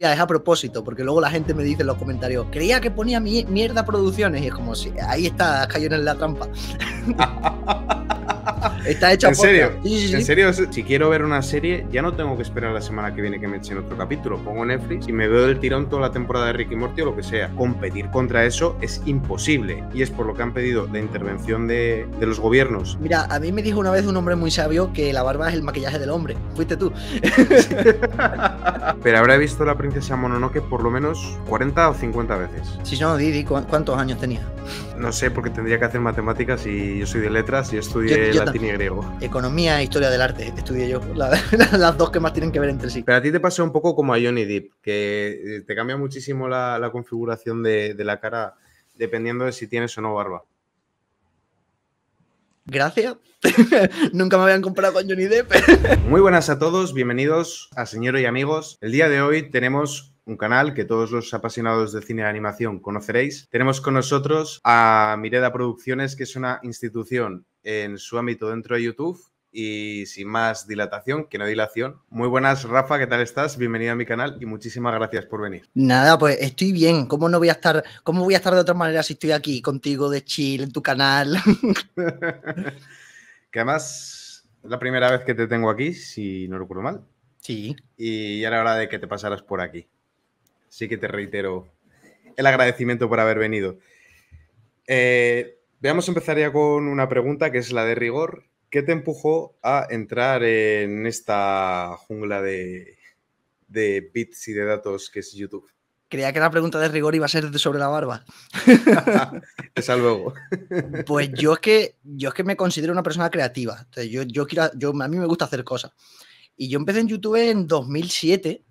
es a propósito, porque luego la gente me dice en los comentarios, creía que ponía mierda producciones y es como, si ahí está, cayó en la trampa. Está hecha ¿En serio? En serio, si quiero ver una serie, ya no tengo que esperar la semana que viene que me echen otro capítulo. Pongo Netflix y me veo del tirón toda la temporada de Ricky Morty o lo que sea. Competir contra eso es imposible y es por lo que han pedido De intervención de, los gobiernos. Mira, a mí me dijo una vez un hombre muy sabio que la barba es el maquillaje del hombre. Fuiste tú. Pero habrá visto la princesa Mononoke por lo menos 40 o 50 veces. Si no, Didi, ¿cuántos años tenía? No sé, porque tendría que hacer matemáticas y yo soy de letras y estudié latín griego. Economía e historia del arte estudié yo, las dos que más tienen que ver entre sí. Pero a ti te pasa un poco como a Johnny Depp, que eh, te cambia muchísimo la, configuración de, la cara dependiendo de si tienes o no barba. Gracias. Nunca me habían comparado con Johnny Depp. Muy buenas a todos, bienvenidos a Señor y Amigos. El día de hoy tenemos un canal que todos los apasionados de cine de animación conoceréis. Tenemos con nosotros a Mireda Producciones, que es una institución en su ámbito dentro de YouTube. Y sin más dilatación, que no dilación. Muy buenas, Rafa, ¿qué tal estás? Bienvenido a mi canal y muchísimas gracias por venir. Nada, pues estoy bien. ¿Cómo no voy a estar? ¿Cómo voy a estar de otra manera si estoy aquí contigo de Chile en tu canal? que además es la primera vez que te tengo aquí, si no lo recuerdo mal. Sí. Y ya era hora de que te pasaras por aquí. Así que te reitero el agradecimiento por haber venido. Eh, Veamos, empezaría con una pregunta que es la de rigor. ¿Qué te empujó a entrar en esta jungla de, bits y de datos que es YouTube? Creía que la pregunta de rigor iba a ser sobre la barba. Esa luego. pues yo es que yo es que me considero una persona creativa. yo, yo yo, a mí me gusta hacer cosas. Y yo empecé en YouTube en 2007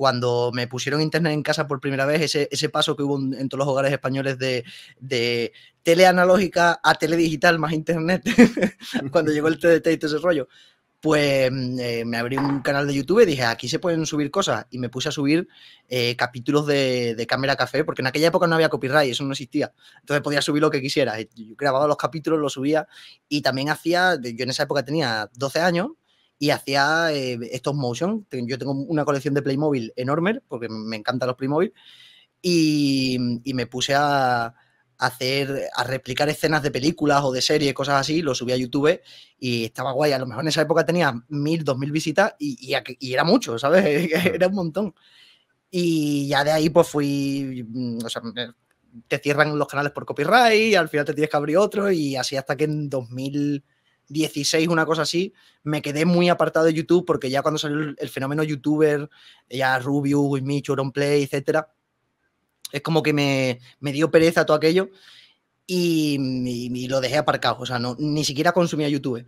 cuando me pusieron internet en casa por primera vez, ese, ese paso que hubo en, todos los hogares españoles de, de tele analógica a tele digital más internet, cuando llegó el TDT y todo ese rollo, pues mm, eh, me abrí un canal de YouTube y dije, aquí se pueden subir cosas. Y me puse a subir eh, capítulos de, de Cámara Café, porque en aquella época no había copyright, eso no existía. Entonces podía subir lo que quisiera. Yo grababa los capítulos, los subía y también hacía, yo en esa época tenía 12 años y hacía estos eh, motion. Yo tengo una colección de Playmobil enorme, porque me encantan los Playmobil, y, me puse a hacer, a replicar escenas de películas o de series, cosas así, lo subí a YouTube y estaba guay. A lo mejor en esa época tenía mil, dos mil visitas y, era mucho, ¿sabes? era un montón. Y ya de ahí pues fui, mm, o sea, te cierran los canales por copyright, y al final te tienes que abrir otro y así hasta que en 2000... 16, una cosa así, me quedé muy apartado de YouTube porque ya cuando salió el, fenómeno youtuber, ya Rubius, on Play, etcétera, es como que me, dio pereza todo aquello y, lo dejé aparcado, o sea, no, ni siquiera consumía YouTube.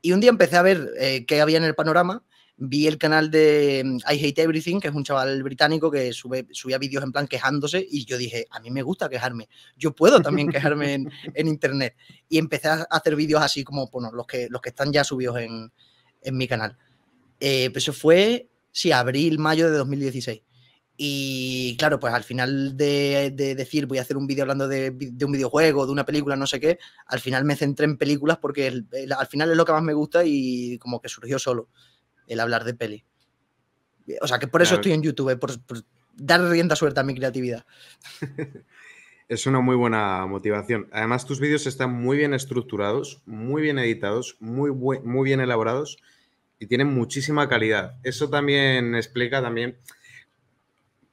Y un día empecé a ver eh, qué había en el panorama vi el canal de mm, I Hate Everything, que es un chaval británico que sube, subía vídeos en plan quejándose y yo dije, a mí me gusta quejarme, yo puedo también quejarme en, internet. Y empecé a hacer vídeos así como, los que, los que están ya subidos en, mi canal. Eh, pues eso fue, sí, abril, mayo de 2016. Y claro, pues al final de, decir voy a hacer un vídeo hablando de, un videojuego, de una película, no sé qué, al final me centré en películas porque al final es lo que más me gusta y como que surgió solo el hablar de peli. O sea, que por eso estoy en YouTube, eh, por, dar rienda suelta a mi creatividad. Es una muy buena motivación. Además, tus vídeos están muy bien estructurados, muy bien editados, muy, muy bien elaborados y tienen muchísima calidad. Eso también explica también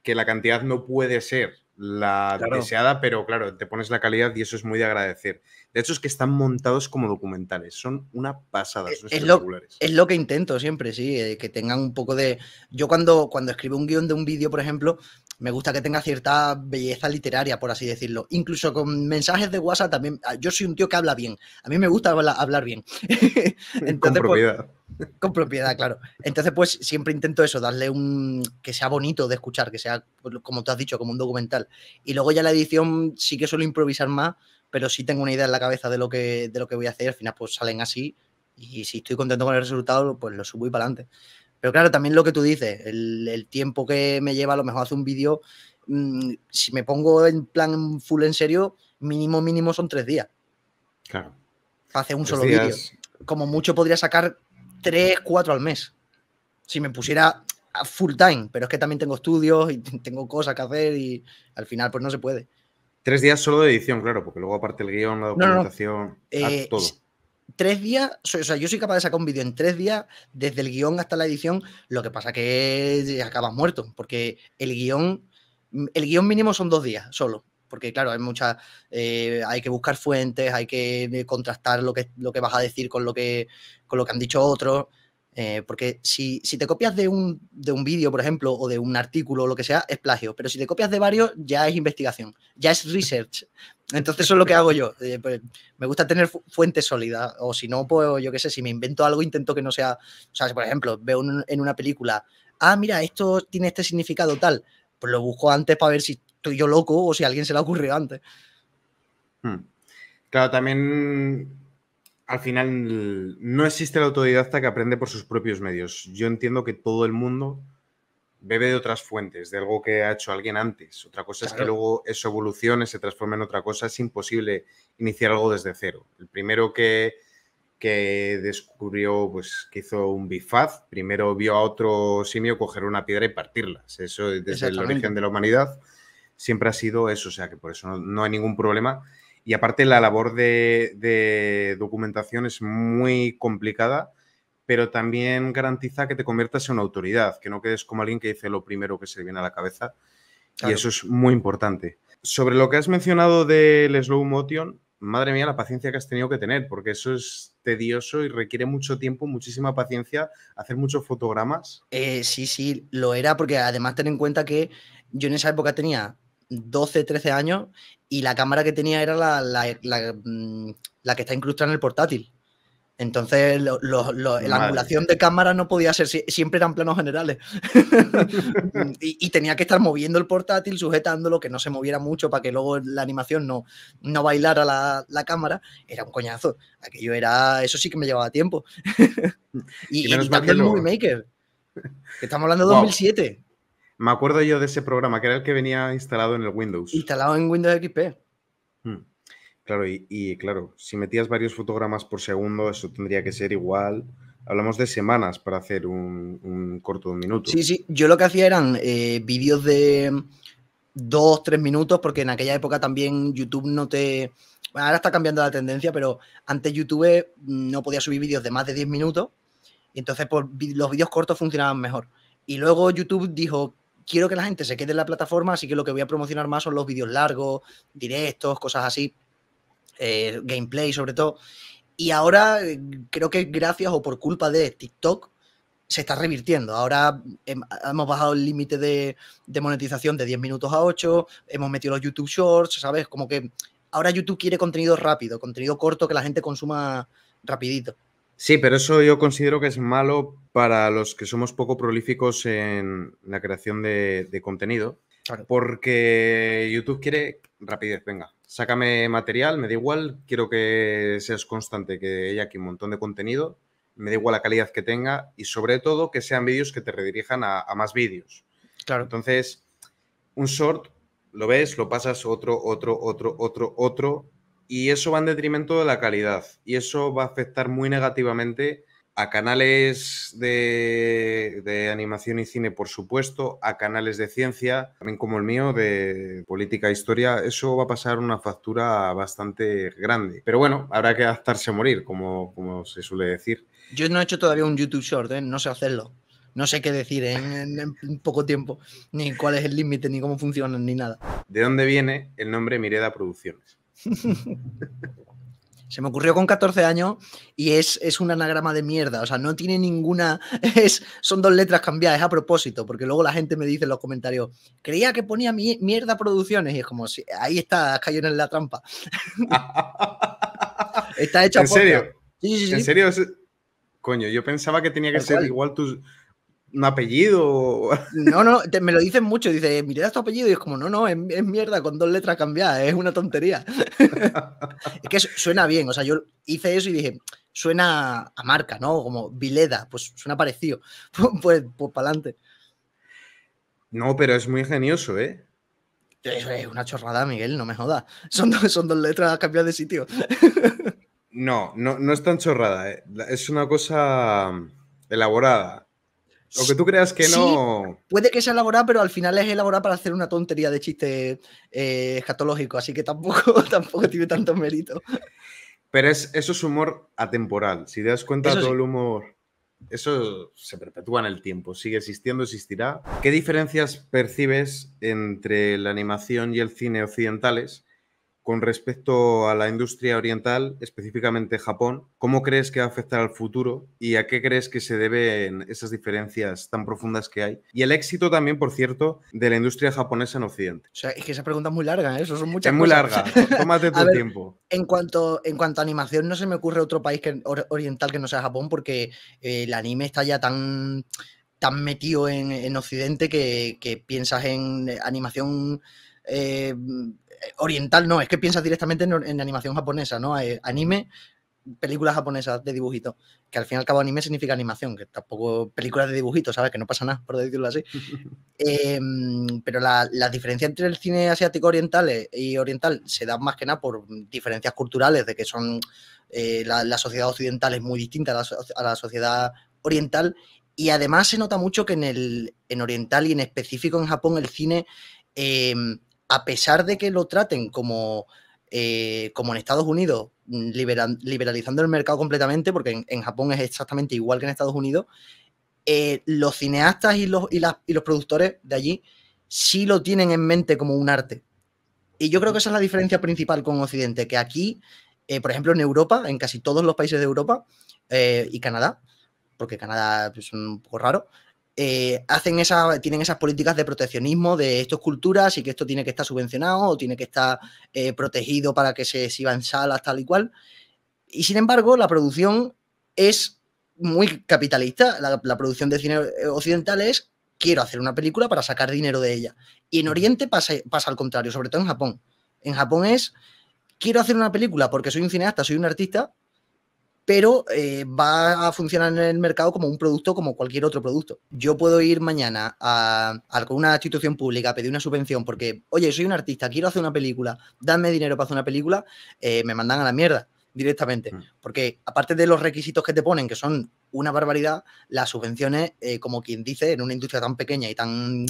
que la cantidad no puede ser la deseada, pero claro, te pones la calidad y eso es muy de agradecer. De hecho, es que están montados como documentales. Son una pasada. E es, lo, es lo que intento siempre, sí, eh, que tengan un poco de. Yo cuando, cuando escribo un guión de un vídeo, por ejemplo, me gusta que tenga cierta belleza literaria, por así decirlo. Incluso con mensajes de WhatsApp también. Ah, yo soy un tío que habla bien. A mí me gusta hablar, bien. Entonces, con pues, propiedad. con propiedad, claro. Entonces, pues siempre intento eso, darle un. que sea bonito de escuchar, que sea, pues, como tú has dicho, como un documental. Y luego ya la edición sí que suelo improvisar más pero sí tengo una idea en la cabeza de lo que, de lo que voy a hacer. Al final, pues salen así y si estoy contento con el resultado, pues lo subo y para adelante. Pero claro, también lo que tú dices, el, tiempo que me lleva a lo mejor hace un vídeo, mm, si me pongo en plan full en serio, mínimo, mínimo son tres días. Claro. hace un solo vídeo. Como mucho podría sacar tres, cuatro al mes. Si me pusiera a full time, pero es que también tengo estudios y tengo cosas que hacer y al final pues no se puede. Tres días solo de edición, claro, porque luego aparte el guión, la documentación, eh, todo. Tres días, o sea, yo soy capaz de sacar un vídeo en tres días, desde el guión hasta la edición, lo que pasa que eh, acabas muerto, porque el guión, mm, el guión mínimo son dos días solo, porque claro, hay muchas, eh, hay que buscar fuentes, hay que contrastar lo que, lo que vas a decir con lo que, con lo que han dicho otros. Eh, porque si, te copias de un, vídeo, por ejemplo, o de un artículo o lo que sea, es plagio. Pero si te copias de varios, ya es investigación, ya es research. Entonces eso es lo que hago yo. Eh, pues, me gusta tener fuentes sólidas. O si no, pues yo qué sé, si me invento algo, intento que no sea... O sea, si por ejemplo, veo en una película, ah, mira, esto tiene este significado tal, pues lo busco antes para ver si estoy yo loco o si alguien se le ha ocurrido antes. Hmm. Claro, también al final no existe el autodidacta que aprende por sus propios medios. Yo entiendo que todo el mundo bebe de otras fuentes, de algo que ha hecho alguien antes. Otra cosa es que luego eso evolucione, se transforme en otra cosa. Es imposible iniciar algo desde cero. El primero que, que descubrió, pues que hizo un bifaz, primero vio a otro simio coger una piedra y partirla. Eso desde el origen de la humanidad siempre ha sido eso. O sea que por eso no hay ningún problema y aparte la labor de, documentación es muy complicada, pero también garantiza que te conviertas en una autoridad, que no quedes como alguien que dice lo primero que se le viene a la cabeza. Y eso es muy importante. Sobre lo que has mencionado del slow motion, madre mía, la paciencia que has tenido que tener, porque eso es tedioso y requiere mucho tiempo, muchísima paciencia, hacer muchos fotogramas. Eh, sí, sí, lo era, porque además ten en cuenta que yo en esa época tenía 12, 13 años y la cámara que tenía era la, mm, que está incrustada en el portátil. Entonces, la angulación de cámara no podía ser, siempre eran planos generales. y, tenía que estar moviendo el portátil, sujetándolo, que no se moviera mucho para que luego la animación no, no bailara la, cámara. Era un coñazo. Aquello era, eso sí que me llevaba tiempo. y, Movie Maker. estamos hablando de 2007. Me acuerdo yo de ese programa, que era el que venía instalado en el Windows. Instalado en Windows XP. Claro, y, claro, si metías varios fotogramas por segundo, eso tendría que ser igual. Hablamos de semanas para hacer un, corto de un minuto. Sí, sí, yo lo que hacía eran eh, vídeos de dos, tres minutos, porque en aquella época también YouTube no te... ahora está cambiando la tendencia, pero antes YouTube mm, no podía subir vídeos de más de 10 minutos, y entonces pues, los vídeos cortos funcionaban mejor. Y luego YouTube dijo, quiero que la gente se quede en la plataforma, así que lo que voy a promocionar más son los vídeos largos, directos, cosas así, eh, gameplay sobre todo. Y ahora eh, creo que gracias o por culpa de TikTok se está revirtiendo. Ahora em, hemos bajado el límite de, de, monetización de 10 minutos a 8, hemos metido los YouTube Shorts, ¿sabes? Como que ahora YouTube quiere contenido rápido, contenido corto que la gente consuma rapidito. Sí, pero eso yo considero que es malo para los que somos poco prolíficos en la creación de, contenido, porque YouTube quiere rapidez, venga, sácame material, me da igual, quiero que seas constante, que haya aquí un montón de contenido, me da igual la calidad que tenga y sobre todo que sean vídeos que te redirijan a, más vídeos. Claro. Entonces, un short lo ves, lo pasas otro, otro, otro, otro, otro y eso va en detrimento de la calidad. Y eso va a afectar muy negativamente a canales de, animación y cine, por supuesto, a canales de ciencia, también como el mío, de política e historia, eso va a pasar una factura bastante grande. Pero bueno, habrá que adaptarse a morir, como, como se suele decir. Yo no he hecho todavía un YouTube Short, ¿eh? no sé hacerlo. No sé qué decir en, poco tiempo, ni cuál es el límite, ni cómo funciona, ni nada. ¿De dónde viene el nombre Mireda Producciones? Se me ocurrió con 14 años y es, es, un anagrama de mierda. O sea, no tiene ninguna. Es, son dos letras cambiadas, a propósito, porque luego la gente me dice en los comentarios: creía que ponía mierda producciones. Y es como, ahí está, cayó en la trampa. está hecha ¿En serio? ¿En serio? Coño, yo pensaba que tenía que ser igual tus, un apellido. No, no, me lo dicen mucho. Dice, es tu apellido. Y es como, no, no, es, mierda con dos letras cambiadas. Es una tontería. es que suena bien. O sea, yo hice eso y dije, suena a marca, ¿no? Como Vileda. Pues suena parecido. Pues, pues, pues, pa'lante. para adelante. No, pero es muy ingenioso, ¿eh? Es una chorrada, Miguel, no me jodas. Son, dos, son dos letras cambiadas de sitio. no, no, no es tan chorrada. ¿eh? Es una cosa mm, elaborada. Lo que tú creas que no. Puede que sea elaborado, pero al final es elaborado para hacer una tontería de chiste eh, escatológico, así que tampoco, tampoco tiene tanto mérito. Pero es, eso es humor atemporal. Si te das cuenta, todo el humor. Eso se perpetúa en el tiempo, sigue existiendo, existirá. ¿Qué diferencias percibes entre la animación y el cine occidentales? con respecto a la industria oriental, específicamente Japón, ¿cómo crees que va a afectar al futuro y a qué crees que se deben esas diferencias tan profundas que hay? Y el éxito también, por cierto, de la industria japonesa en Occidente. O sea, es que esa pregunta es muy larga, ¿eh? eso son muchas Es muy larga, tómate tu tiempo. En cuanto, en cuanto a animación, no se me ocurre otro país oriental que no sea Japón porque eh, el anime está ya tan tan metido en, Occidente que, piensas en animación eh, oriental no, es que piensas directamente en, animación japonesa, ¿no? Eh, anime, películas japonesas de dibujito, que al fin y al cabo anime significa animación, que tampoco películas de dibujito, ¿sabes? Que no pasa nada, por decirlo así. Em, pero la, la, diferencia entre el cine asiático oriental eh, y oriental se da más que nada por diferencias culturales, de que son eh, la, sociedad occidental es muy distinta a la, sociedad oriental. Y además se nota mucho que en el oriental y en específico en Japón el cine em, a pesar de que lo traten como, eh, como en Estados Unidos, mm, liberalizando el mercado completamente, porque en, Japón es exactamente igual que en Estados Unidos, eh, los cineastas y los, y, los productores de allí sí lo tienen en mente como un arte. Y yo creo que esa es la diferencia principal con Occidente, que aquí, eh, por ejemplo, en Europa, en casi todos los países de Europa y Canadá, porque Canadá es un poco raro, eh, hacen esa, tienen esas políticas de proteccionismo de estas culturas y que esto tiene que estar subvencionado o tiene que estar eh, protegido para que se siga en salas, tal y cual. Y sin embargo, la producción es muy capitalista. La, producción de cine eh, occidental es quiero hacer una película para sacar dinero de ella. Y en Oriente pasa, pasa al contrario, sobre todo en Japón. En Japón es quiero hacer una película porque soy un cineasta, soy un artista pero eh, va a funcionar en el mercado como un producto como cualquier otro producto. Yo puedo ir mañana a, alguna institución pública a pedir una subvención porque, oye, soy un artista, quiero hacer una película, dame dinero para hacer una película, eh, me mandan a la mierda directamente. Mm. Porque aparte de los requisitos que te ponen, que son una barbaridad, las subvenciones, eh, como quien dice, en una industria tan pequeña y tan...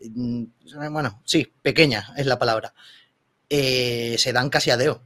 Mm, bueno, sí, pequeña es la palabra. se dan casi a deo.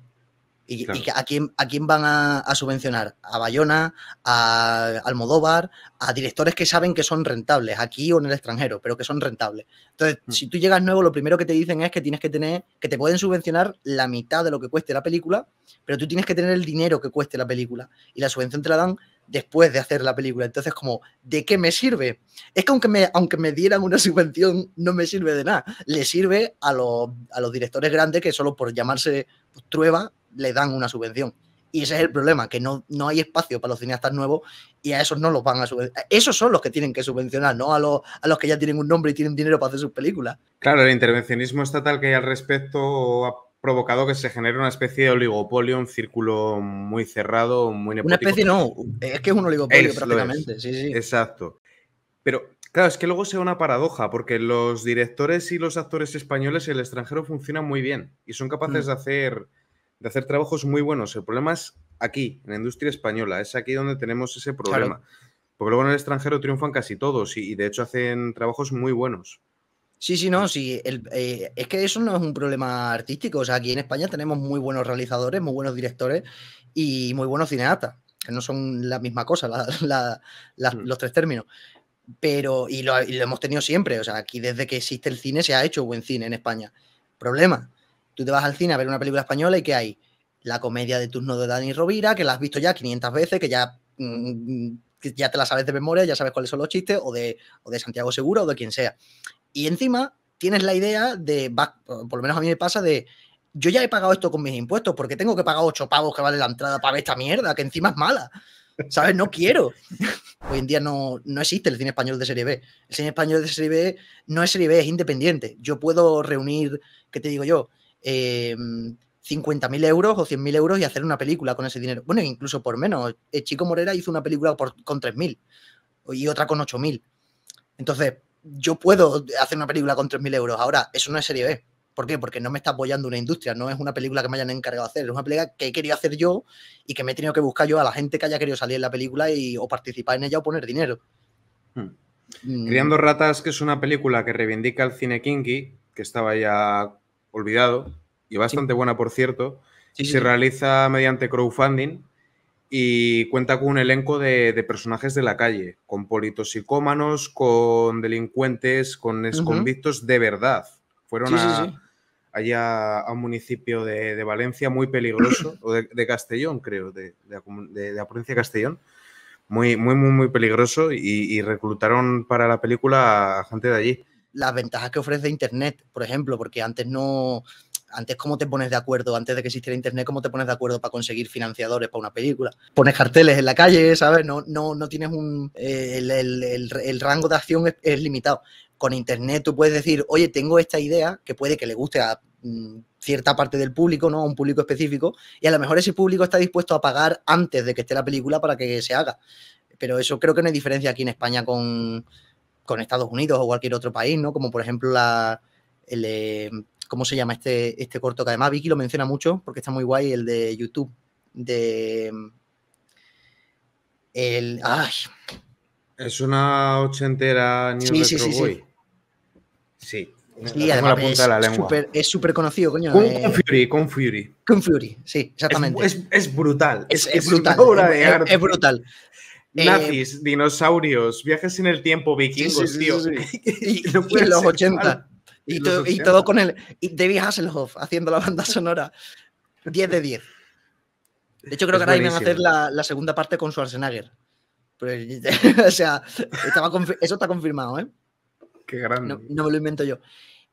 ¿Y, a, quién, a quién van a, subvencionar? ¿A Bayona? ¿A Almodóvar? ¿A directores que saben que son rentables, aquí o en el extranjero, pero que son rentables? Entonces, mm. si tú llegas nuevo, lo primero que te dicen es que tienes que tener, que te pueden subvencionar la mitad de lo que cueste la película, pero tú tienes que tener el dinero que cueste la película. Y la subvención te la dan después de hacer la película. Entonces, como, ¿de qué me sirve? Es que aunque me, aunque me dieran una subvención, no me sirve de nada. Le sirve a los, directores grandes que solo por llamarse pues, Trueba le dan una subvención. Y ese es el problema, que no, no hay espacio para los cineastas nuevos y a esos no los van a subvencionar. Esos son los que tienen que subvencionar, no a los, que ya tienen un nombre y tienen dinero para hacer sus películas. Claro, el intervencionismo estatal que hay al respecto ha provocado que se genere una especie de oligopolio, un círculo muy cerrado, muy Una especie no, es que es un oligopolio prácticamente. Sí, sí. Exacto. Pero Claro, es que luego sea una paradoja, porque los directores y los actores españoles y el extranjero funcionan muy bien y son capaces mm. de hacer de hacer trabajos muy buenos. El problema es aquí, en la industria española, es aquí donde tenemos ese problema. Porque luego en el extranjero triunfan casi todos y, de hecho hacen trabajos muy buenos. Sí, sí, no, sí. Eh, es que eso no es un problema artístico. O sea, aquí en España tenemos muy buenos realizadores, muy buenos directores y muy buenos cineastas, que no son la misma cosa, mm. los tres términos pero y lo, y lo, hemos tenido siempre, o sea, aquí desde que existe el cine se ha hecho buen cine en España. Problema, Tú te vas al cine a ver una película española y que hay? La comedia de turno de Dani Rovira, que la has visto ya 500 veces, que ya, mm, ya te la sabes de memoria, ya sabes cuáles son los chistes, o de, de Santiago Seguro, o de quien sea. Y encima tienes la idea de, por lo menos a mí me pasa, de yo ya he pagado esto con mis impuestos, porque tengo que pagar ocho pavos que vale la entrada para ver esta mierda, que encima es mala. ¿Sabes? No quiero. Hoy en día no, no, existe el cine español de serie B. El cine español de serie B no es serie B, es independiente. Yo puedo reunir, ¿qué te digo yo? 50.000 euros o 100.000 euros y hacer una película con ese dinero. Bueno, incluso por menos. el eh, Chico Morera hizo una película con 3.000 y otra con 8.000. Entonces, yo puedo hacer una película con 3.000 euros. Ahora, eso no es serie B. ¿Por qué? Porque no me está apoyando una industria, no es una película que me hayan encargado de hacer, es una película que he querido hacer yo y que me he tenido que buscar yo a la gente que haya querido salir en la película y, o participar en ella o poner dinero. Hmm. Mm. Criando Ratas, que es una película que reivindica el cine kinky, que estaba ya olvidado y bastante buena, por cierto. y se realiza mediante crowdfunding y cuenta con un elenco de, personajes de la calle, con politosicómanos, con delincuentes, con de verdad. Fueron a, allá a un municipio de, Valencia muy peligroso, o de, Castellón, creo, de, la provincia de Castellón. Muy, muy, muy, muy peligroso y, y reclutaron para la película a gente de allí las ventajas que ofrece Internet, por ejemplo, porque antes no, antes cómo te pones de acuerdo, antes de que existiera internet, cómo te pones de acuerdo para conseguir financiadores para una película. Pones carteles en la calle, ¿sabes? No, no, no tienes un... Eh, el, rango de acción es, limitado. Con internet tú puedes decir, oye, tengo esta idea que puede que le guste a mm, cierta parte del público, ¿no? A un público específico, y a lo mejor ese público está dispuesto a pagar antes de que esté la película para que se haga. Pero eso creo que no hay diferencia aquí en España con, con Estados Unidos o cualquier otro país, ¿no? Como por ejemplo la... ¿Cómo se llama este, este corto? Que además Vicky lo menciona mucho porque está muy guay, el de YouTube, de... El... ¡Ay! Es una ochentera New sí, sí, sí, sí, sí. Sí, además es súper conocido, coño. Con, Fury, con Fury. Con Fury, sí, exactamente. Es, es, brutal. Es, brutal. Es, brutal. Eh, Nazis, dinosaurios, viajes en el tiempo, vikingos, tío. y, los 80. Y, todo con el. Y David Hasselhoff haciendo la banda sonora. 10 de 10. De hecho, creo que ahora iban a hacer la, segunda parte con Schwarzenegger. Pues, o sea, eso está confirmado, ¿eh? Qué grande. No, me lo invento yo.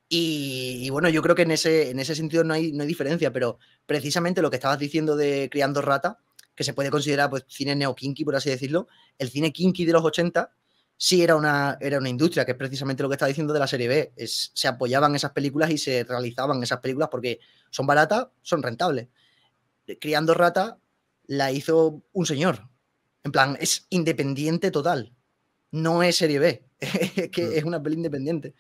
Y, bueno, yo creo que en ese, en ese sentido no hay, no hay diferencia, pero precisamente lo que estabas diciendo de Criando Rata, que se puede considerar pues, cine kinky por así decirlo, el cine kinky de los 80 sí era una, era una industria, que es precisamente lo que está diciendo de la serie B. se apoyaban esas películas y se realizaban esas películas porque son baratas, son rentables. Criando Rata la hizo un señor. En plan, es independiente total. No es serie B. es que mm. es una película independiente.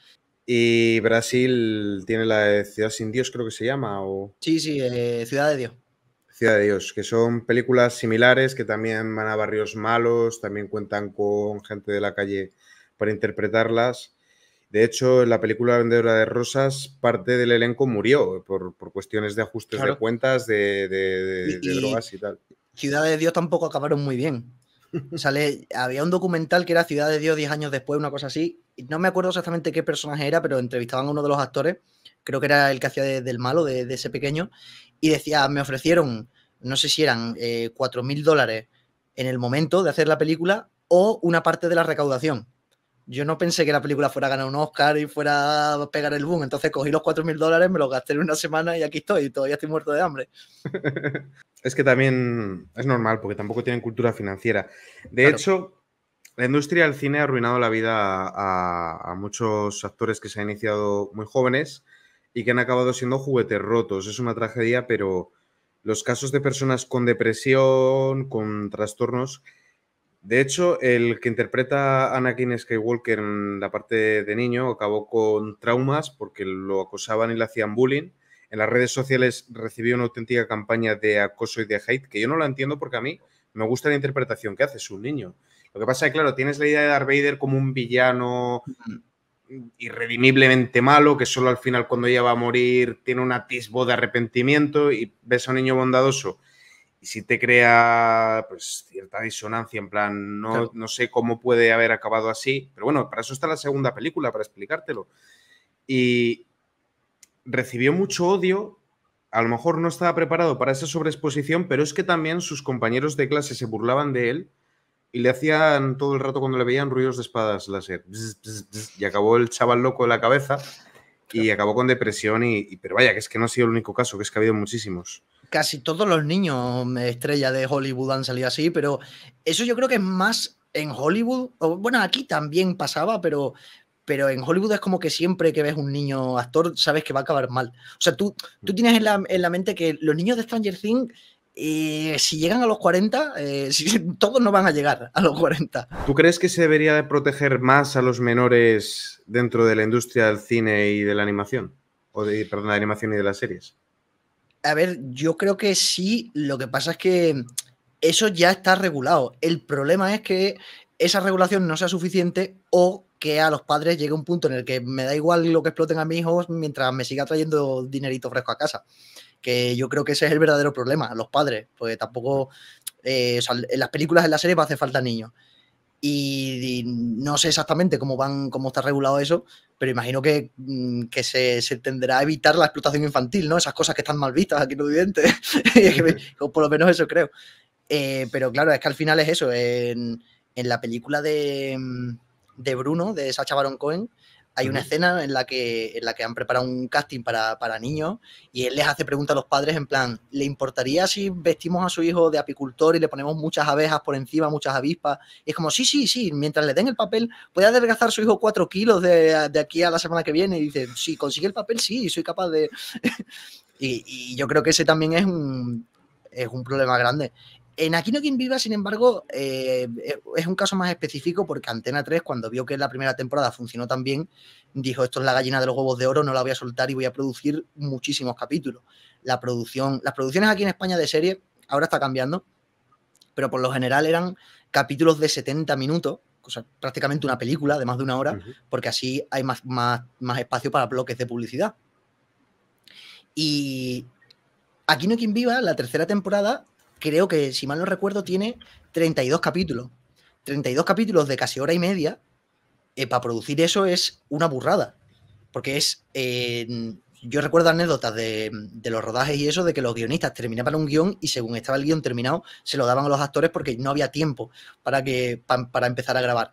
Y Brasil tiene la Ciudad sin Dios, creo que se llama. O... Sí, sí, eh, Ciudad de Dios. Ciudad de Dios, que son películas similares que también van a barrios malos, también cuentan con gente de la calle para interpretarlas. De hecho, en la película Vendedora de Rosas, parte del elenco murió por, cuestiones de ajustes de cuentas, de, drogas y tal. Ciudad de Dios tampoco acabaron muy bien. había un documental que era Ciudad de Dios 10 años después, una cosa así. no me acuerdo exactamente qué personaje era, pero entrevistaban a uno de los actores, creo que era el que hacía del malo, de, ese pequeño, y decía, me ofrecieron, no sé si eran eh, cuatro mil dólares en el momento de hacer la película o una parte de la recaudación. Yo no pensé que la película fuera a ganar un Oscar y fuera a pegar el boom. Entonces cogí los cuatro mil dólares, me los gasté en una semana y aquí estoy. todavía estoy muerto de hambre. es que también es normal, porque tampoco tienen cultura financiera. De hecho, la industria del cine ha arruinado la vida a, muchos actores que se han iniciado muy jóvenes y que han acabado siendo juguetes rotos. Es una tragedia, pero los casos de personas con depresión, con trastornos. De hecho, el que interpreta a Anakin Skywalker en la parte de niño acabó con traumas porque lo acosaban y le hacían bullying. En las redes sociales recibió una auténtica campaña de acoso y de hate, que yo no la entiendo porque a mí me gusta la interpretación que hace, es un niño. Lo que pasa es que, claro, tienes la idea de Darth Vader como un villano irredimiblemente malo, que solo al final cuando ella va a morir tiene un atisbo de arrepentimiento y ves a un niño bondadoso y si te crea pues, cierta disonancia, en plan, no, no sé cómo puede haber acabado así, pero bueno, para eso está la segunda película, para explicártelo. Y recibió mucho odio, a lo mejor no estaba preparado para esa sobreexposición, pero es que también sus compañeros de clase se burlaban de él y le hacían todo el rato cuando le veían ruidos de espadas láser. y acabó el chaval loco de la cabeza y acabó con depresión. Y, pero vaya, que es que no ha sido el único caso, que es que ha habido muchísimos. Casi todos los niños estrella de Hollywood han salido así, pero eso yo creo que es más en Hollywood. O, bueno, aquí también pasaba, pero, pero en Hollywood es como que siempre que ves un niño actor sabes que va a acabar mal. O sea, tú, tú mm. tienes en la, en la mente que los niños de Stranger Things y eh, si llegan a los 40, eh, si, todos no van a llegar a los 40. ¿Tú crees que se debería proteger más a los menores dentro de la industria del cine y de la animación? O de, perdón, de la animación y de las series. A ver, yo creo que sí, lo que pasa es que eso ya está regulado. El problema es que esa regulación no sea suficiente o que a los padres llegue un punto en el que me da igual lo que exploten a mis hijos mientras me siga trayendo dinerito fresco a casa que yo creo que ese es el verdadero problema, los padres, porque tampoco, eh, en las películas, en la serie va a hacer falta niños. Y, no sé exactamente cómo van, cómo está regulado eso, pero imagino que, mm, se, tendrá a evitar la explotación infantil, ¿no? Esas cosas que están mal vistas aquí en o Por lo menos eso creo. Eh, pero claro, es que al final es eso. En, la película de, mm, de Bruno, de Sacha Baron Cohen, hay una escena en la que, en la que han preparado un casting para, niños y él les hace preguntas a los padres en plan, ¿le importaría si vestimos a su hijo de apicultor y le ponemos muchas abejas por encima, muchas avispas? Y es como, sí, sí, sí, mientras le den el papel, puede adelgazar su hijo cuatro kilos de, aquí a la semana que viene. Y dice, si consigue el papel, sí, soy capaz de... y, y yo creo que ese también es un, es un problema grande. En Aquí no quien viva, sin embargo, eh, es un caso más específico porque Antena 3, cuando vio que la primera temporada funcionó tan bien, dijo, esto es la gallina de los huevos de oro, no la voy a soltar y voy a producir muchísimos capítulos. La producción, las producciones aquí en España de serie, ahora está cambiando, pero por lo general eran capítulos de 70 minutos, prácticamente una película de más de una hora, porque así hay más, espacio para bloques de publicidad. Y Aquí no quien viva, la tercera temporada creo que, si mal no recuerdo, tiene 32 capítulos. 32 capítulos de casi hora y media, eh, para producir eso es una burrada. Porque es. Eh, yo recuerdo anécdotas de, los rodajes y eso, de que los guionistas terminaban un guión y según estaba el guión terminado, se lo daban a los actores porque no había tiempo para, que, para empezar a grabar.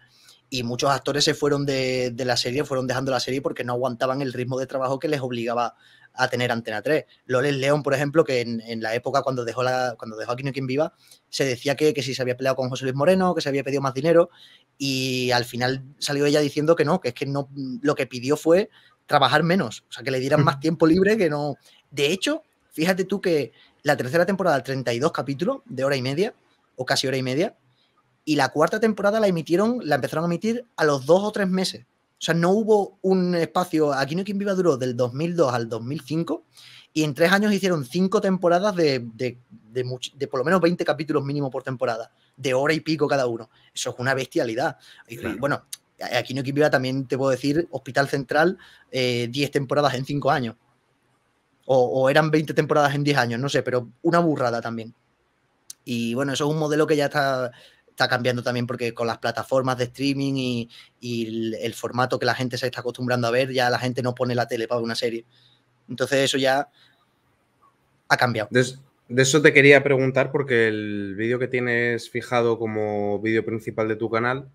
Y muchos actores se fueron de, de la serie, fueron dejando la serie porque no aguantaban el ritmo de trabajo que les obligaba a tener Antena 3. Loles León, por ejemplo, que en, la época cuando dejó, la, cuando dejó Aquí quien viva, se decía que, que, si se había peleado con José Luis Moreno, que se había pedido más dinero, y al final salió ella diciendo que no, que es que no, lo que pidió fue trabajar menos, o sea, que le dieran más tiempo libre, que no... De hecho, fíjate tú que la tercera temporada, 32 capítulos de hora y media, o casi hora y media, y la cuarta temporada la emitieron, la empezaron a emitir a los dos o tres meses. O sea, no hubo un espacio, Aquí no quien viva duró del 2002 al 2005 y en tres años hicieron cinco temporadas de, de, de, por lo menos 20 capítulos mínimo por temporada, de hora y pico cada uno. Eso es una bestialidad. Y, bueno, aquí no quien viva también te puedo decir, Hospital Central, 10 eh, temporadas en cinco años. O, o, eran 20 temporadas en 10 años, no sé, pero una burrada también. Y bueno, eso es un modelo que ya está está cambiando también porque con las plataformas de streaming y, el, formato que la gente se está acostumbrando a ver, ya la gente no pone la tele para una serie. Entonces eso ya ha cambiado. De, eso te quería preguntar porque el vídeo que tienes fijado como vídeo principal de tu canal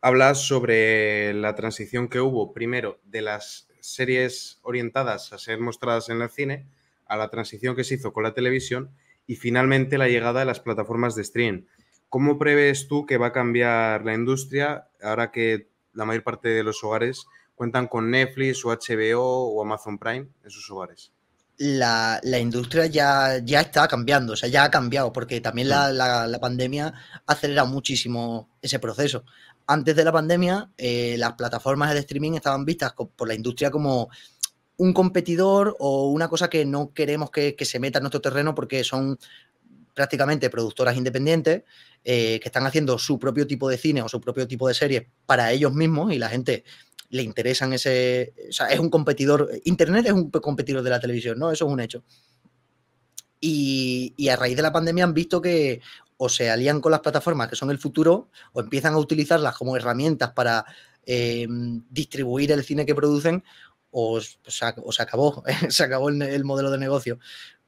habla sobre la transición que hubo primero de las series orientadas a ser mostradas en el cine a la transición que se hizo con la televisión y finalmente la llegada de las plataformas de streaming. ¿Cómo preves tú que va a cambiar la industria ahora que la mayor parte de los hogares cuentan con Netflix o HBO o Amazon Prime en sus hogares? La, industria ya, ya está cambiando, o sea, ya ha cambiado, porque también la, mm. pandemia ha acelerado muchísimo ese proceso. Antes de la pandemia, eh, las plataformas de streaming estaban vistas por la industria como un competidor o una cosa que no queremos que, que se meta en nuestro terreno porque son prácticamente productoras independientes eh, que están haciendo su propio tipo de cine o su propio tipo de serie para ellos mismos y la gente le interesa en ese. O sea, es un competidor. Internet es un competidor de la televisión, ¿no? Eso es un hecho. Y, a raíz de la pandemia han visto que o se alían con las plataformas que son el futuro o empiezan a utilizarlas como herramientas para em, distribuir el cine que producen o, se, acabó, se acabó el, modelo de negocio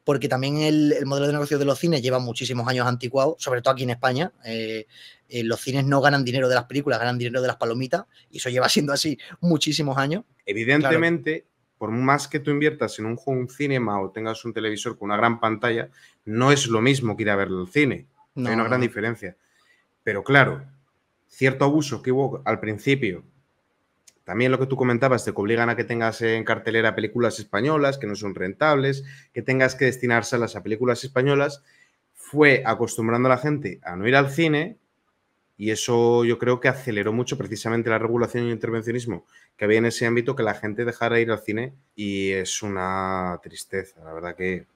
porque también el, modelo de negocio de los cines lleva muchísimos años anticuado, sobre todo aquí en España. Eh, eh, los cines no ganan dinero de las películas, ganan dinero de las palomitas, y eso lleva siendo así muchísimos años. Evidentemente, por más que tú inviertas en un cinema o tengas un televisor con una gran pantalla, no es lo mismo que ir a ver el cine. No. Hay una gran diferencia. Pero claro, cierto abuso que hubo al principio también lo que tú comentabas, te obligan a que tengas en cartelera películas españolas que no son rentables, que tengas que destinarse salas a películas españolas, fue acostumbrando a la gente a no ir al cine y eso yo creo que aceleró mucho precisamente la regulación y el intervencionismo que había en ese ámbito que la gente dejara ir al cine y es una tristeza, la verdad que,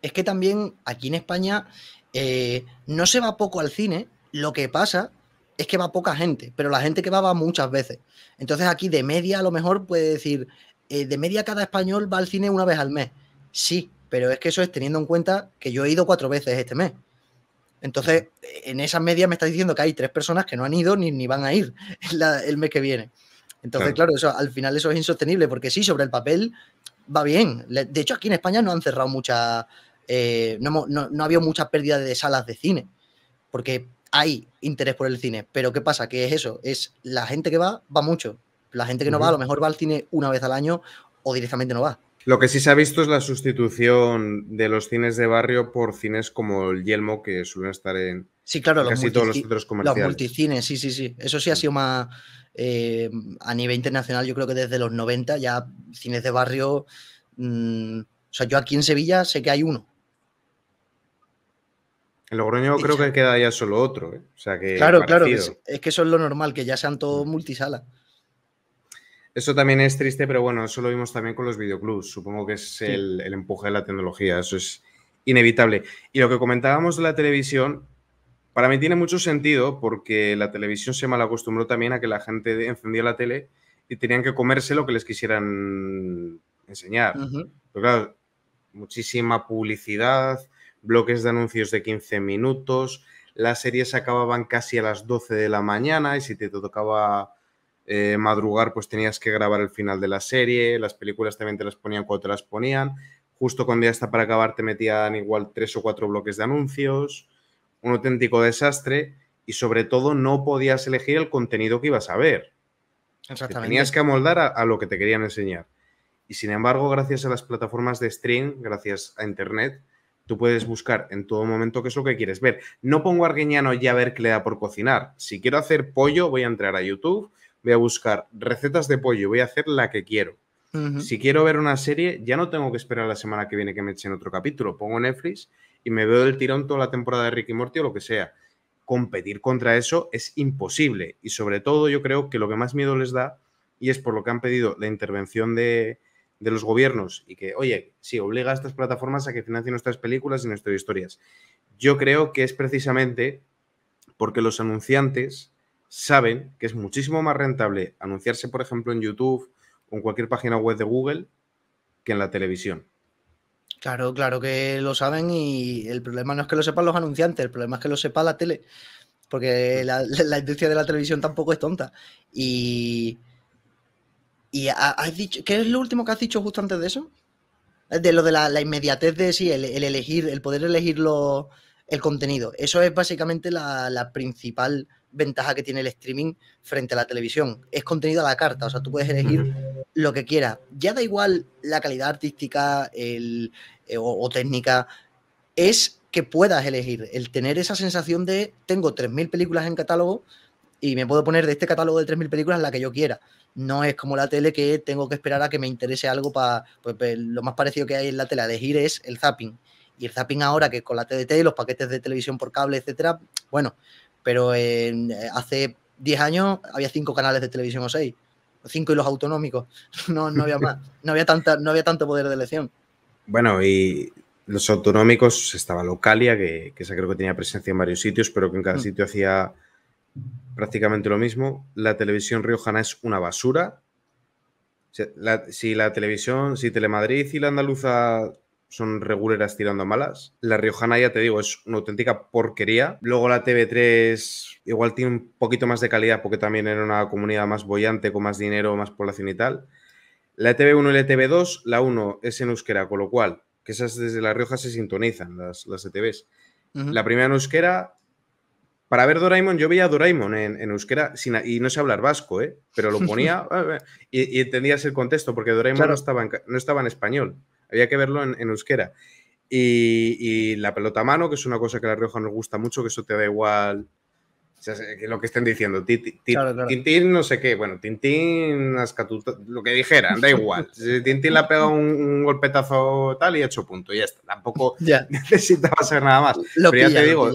Es que también aquí en España eh, no se va poco al cine, lo que pasa es que va poca gente, pero la gente que va va muchas veces. Entonces aquí de media a lo mejor puede decir, eh, de media cada español va al cine una vez al mes. Sí, pero es que eso es teniendo en cuenta que yo he ido cuatro veces este mes. Entonces, en esas medias me está diciendo que hay tres personas que no han ido ni, ni van a ir el mes que viene. Entonces, claro. al final eso es insostenible, porque sí, sobre el papel va bien. De hecho, aquí en España no han cerrado muchas, eh, no, no, ha habido muchas pérdidas de salas de cine, porque hay interés por el cine, pero ¿qué pasa? Que es eso, es la gente que va, va mucho. La gente que no va, a lo mejor va al cine una vez al año o directamente no va. Lo que sí se ha visto es la sustitución de los cines de barrio por cines como el Yelmo, que suelen estar en sí, claro, casi los todos los centros comerciales. Los multicines, sí, sí, sí. Eso sí ha sido más eh, a nivel internacional, yo creo que desde los 90 ya cines de barrio... Mm, o sea, yo aquí en Sevilla sé que hay uno, en Logroño creo que queda ya solo otro. ¿eh? O sea que claro, claro, es, que eso es lo normal, que ya sean todos multisala. Eso también es triste, pero bueno, eso lo vimos también con los videoclubs. Supongo que es el, empuje de la tecnología, eso es inevitable. Y lo que comentábamos de la televisión, para mí tiene mucho sentido porque la televisión se malacostumbró también a que la gente encendía la tele y tenían que comerse lo que les quisieran enseñar. muchísima publicidad, bloques de anuncios de 15 minutos, las series acababan casi a las 12 de la mañana y si te tocaba eh, madrugar pues tenías que grabar el final de la serie, las películas también te las ponían cuando te las ponían, justo cuando ya está para acabar te metían igual tres o cuatro bloques de anuncios, un auténtico desastre y sobre todo no podías elegir el contenido que ibas a ver. tenías que amoldar a, a lo que te querían enseñar. Y sin embargo, gracias a las plataformas de stream, gracias a Internet, Tú puedes buscar en todo momento qué es lo que quieres ver. No pongo Argueñano ya a ver qué le da por cocinar. Si quiero hacer pollo, voy a entrar a YouTube, voy a buscar recetas de pollo, voy a hacer la que quiero. Si quiero ver una serie, ya no tengo que esperar la semana que viene que me echen otro capítulo. Pongo Netflix y me veo del tirón toda la temporada de Ricky Morty o lo que sea. Competir contra eso es imposible. Y sobre todo, yo creo que lo que más miedo les da, y es por lo que han pedido la intervención de, de los gobiernos y que, oye, sí, obliga a estas plataformas a que financien nuestras películas y nuestras historias. Yo creo que es precisamente porque los anunciantes saben que es muchísimo más rentable anunciarse, por ejemplo, en YouTube o en cualquier página web de Google que en la televisión. Claro, claro que lo saben y el problema no es que lo sepan los anunciantes, el problema es que lo sepa la tele, porque la, la industria de la televisión tampoco es tonta. Y, y has dicho, ¿qué es lo último que has dicho justo antes de eso? De lo de la, inmediatez de sí, el, elegir, el poder elegir el contenido. Eso es básicamente la, principal ventaja que tiene el streaming frente a la televisión. Es contenido a la carta, o sea, tú puedes elegir lo que quieras. Ya da igual la calidad artística el, eh, o técnica, es que puedas elegir, el tener esa sensación de tengo 3.000 películas en catálogo, y me puedo poner de este catálogo de 3.000 películas la que yo quiera. No es como la tele que tengo que esperar a que me interese algo para... Pues, pues, lo más parecido que hay en la tele a elegir es el zapping. Y el zapping ahora que con la TDT y los paquetes de televisión por cable, etcétera, bueno, pero eh, hace 10 años había 5 canales de televisión o 6. 5 y los autonómicos. No, no había No había, tanta, no había tanto poder de elección. Bueno, y los autonómicos estaba Localia, que, que esa creo que tenía presencia en varios sitios, pero que en cada mm. sitio hacía prácticamente lo mismo. La televisión riojana es una basura. si la televisión, si Telemadrid y la andaluza son reguleras tirando malas, la riojana ya te digo es una auténtica porquería. Luego la TV3 igual tiene un poquito más de calidad porque también era una comunidad más bollante, con más dinero, más población y tal. La TV1 y la TV2, la 1 es en euskera, con lo cual, que esas desde La Rioja se sintonizan las, las ETVs. La primera en euskera, para ver Doraemon, yo veía Doraemon en, en euskera y no sé hablar vasco, ¿eh? pero lo ponía eh, eh, y, y, entendías el contexto, porque Doraemon no, estaba en, no estaba en español, había que verlo en, euskera. Y, la pelota a mano, que es una cosa que a La Rioja nos gusta mucho, que eso te da igual lo que estén diciendo. Tintín, no sé qué, bueno, Tintín, lo que dijeran, da igual. Tintín le ha pegado un, golpetazo tal y ha hecho punto, Y ya está. Tampoco necesitaba necesitabas hacer nada más. Lo ya digo...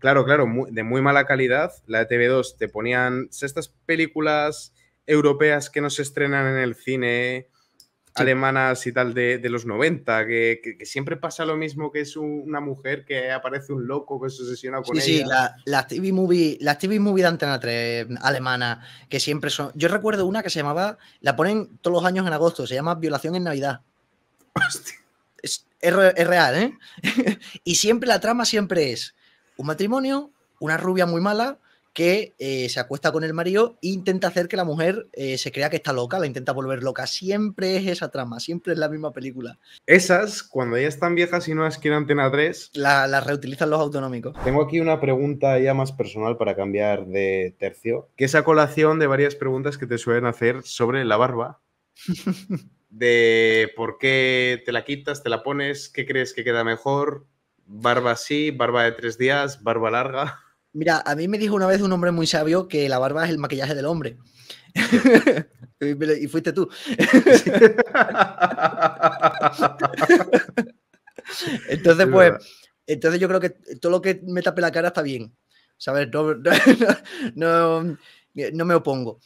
Claro, claro, de muy mala calidad. La de TV2 te ponían estas películas europeas que no se estrenan en el cine, alemanas y tal, de, los 90, que, siempre pasa lo mismo que es una mujer que aparece un loco que se obsesiona con ella. Sí, la TV movie, la TV movie de Antena 3 alemana, que siempre son. Yo recuerdo una que se llamaba, la ponen todos los años en agosto, se llama Violación en Navidad. es real, ¿eh? y siempre la trama siempre es un matrimonio, una rubia muy mala que eh, se acuesta con el marido e intenta hacer que la mujer eh, se crea que está loca, la intenta volver loca. Siempre es esa trama, siempre es la misma película. Esas, cuando ya están viejas y no que quieren Antena 3... Las reutilizan los autonómicos. Tengo aquí una pregunta ya más personal para cambiar de tercio, que esa colación de varias preguntas que te suelen hacer sobre la barba. de por qué te la quitas, te la pones, qué crees que queda mejor, barba sí, barba de tres días, barba larga. Mira, a mí me dijo una vez un hombre muy sabio que la barba es el maquillaje del hombre. y fuiste tú. entonces, pues, entonces yo creo que todo lo que me tape la cara está bien. ¿Sabes? No, me opongo.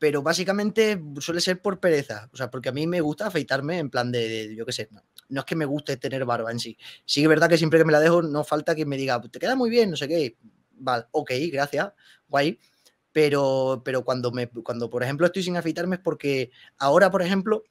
Pero básicamente suele ser por pereza. O sea, porque a mí me gusta afeitarme en plan de, de yo qué sé, no es que me guste tener barba en sí. Sí es verdad que siempre que me la dejo, no falta que me diga, pues te queda muy bien, no sé qué. Vale, ok, gracias, guay. Pero, pero cuando, me, cuando, por ejemplo, estoy sin afeitarme es porque ahora, por ejemplo,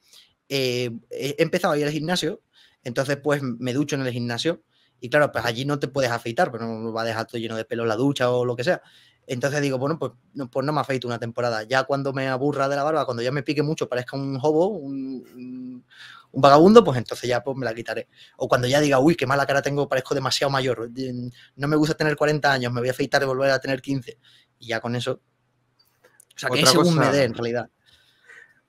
eh, he empezado a ir al gimnasio, entonces pues me ducho en el gimnasio y claro, pues allí no te puedes afeitar, pero pues, no va a dejar todo lleno de pelo la ducha o lo que sea. Entonces digo, bueno, pues no, pues no me afeito una temporada. Ya cuando me aburra de la barba, cuando ya me pique mucho, parezca un hobo, un, un vagabundo, pues entonces ya pues, me la quitaré. O cuando ya diga, uy, qué mala cara tengo, parezco demasiado mayor, no me gusta tener 40 años, me voy a afeitar y volver a tener 15. Y ya con eso. O sea, que es según me dé en realidad.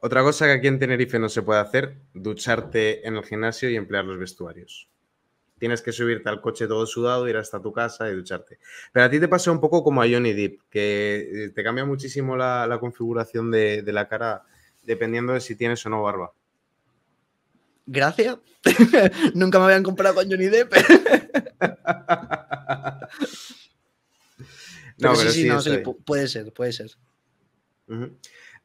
Otra cosa que aquí en Tenerife no se puede hacer, ducharte en el gimnasio y emplear los vestuarios. Tienes que subirte al coche todo sudado, ir hasta tu casa y ducharte. Pero a ti te pasa un poco como a Johnny Depp, que eh, te cambia muchísimo la, configuración de la cara dependiendo de si tienes o no barba gracias. Nunca me habían comprado con Johnny Depp. no, sí, sí, no, sí puede ser, puede ser.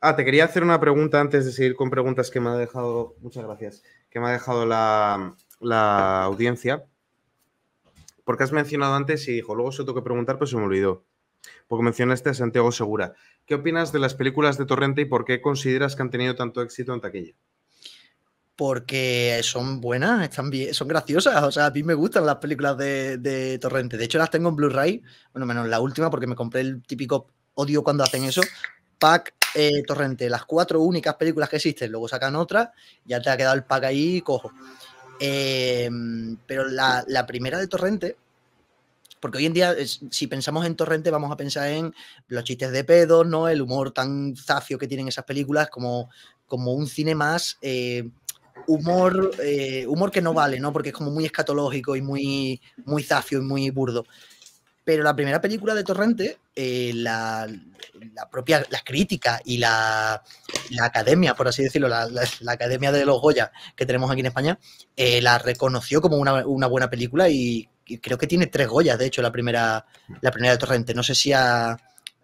Ah, te quería hacer una pregunta antes de seguir con preguntas que me ha dejado, muchas gracias, que me ha dejado la, la audiencia. Porque has mencionado antes y dijo, luego se tengo que preguntar, pues se me olvidó. Porque mencionaste a Santiago Segura. ¿Qué opinas de las películas de Torrente y por qué consideras que han tenido tanto éxito ante aquella? porque son buenas, están son graciosas. O sea, a mí me gustan las películas de, Torrente. De hecho, las tengo en Blu-ray, bueno, menos la última, porque me compré el típico odio cuando hacen eso. Pack eh, Torrente, las cuatro únicas películas que existen, luego sacan otra, ya te ha quedado el pack ahí cojo. Em, pero la, primera de Torrente, porque hoy en día, si pensamos en Torrente, vamos a pensar en los chistes de pedo, ¿no? El humor tan zafio que tienen esas películas, como, como un cine más eh, humor, eh, humor que no vale, ¿no? Porque es como muy escatológico y muy, muy zafio y muy burdo. Pero la primera película de Torrente, eh, la, propia, la crítica y la, la academia, por así decirlo, la, academia de los Goya que tenemos aquí en España, eh, la reconoció como una, buena película y, creo que tiene tres Goyas, de hecho, la primera, la primera de Torrente. No sé si a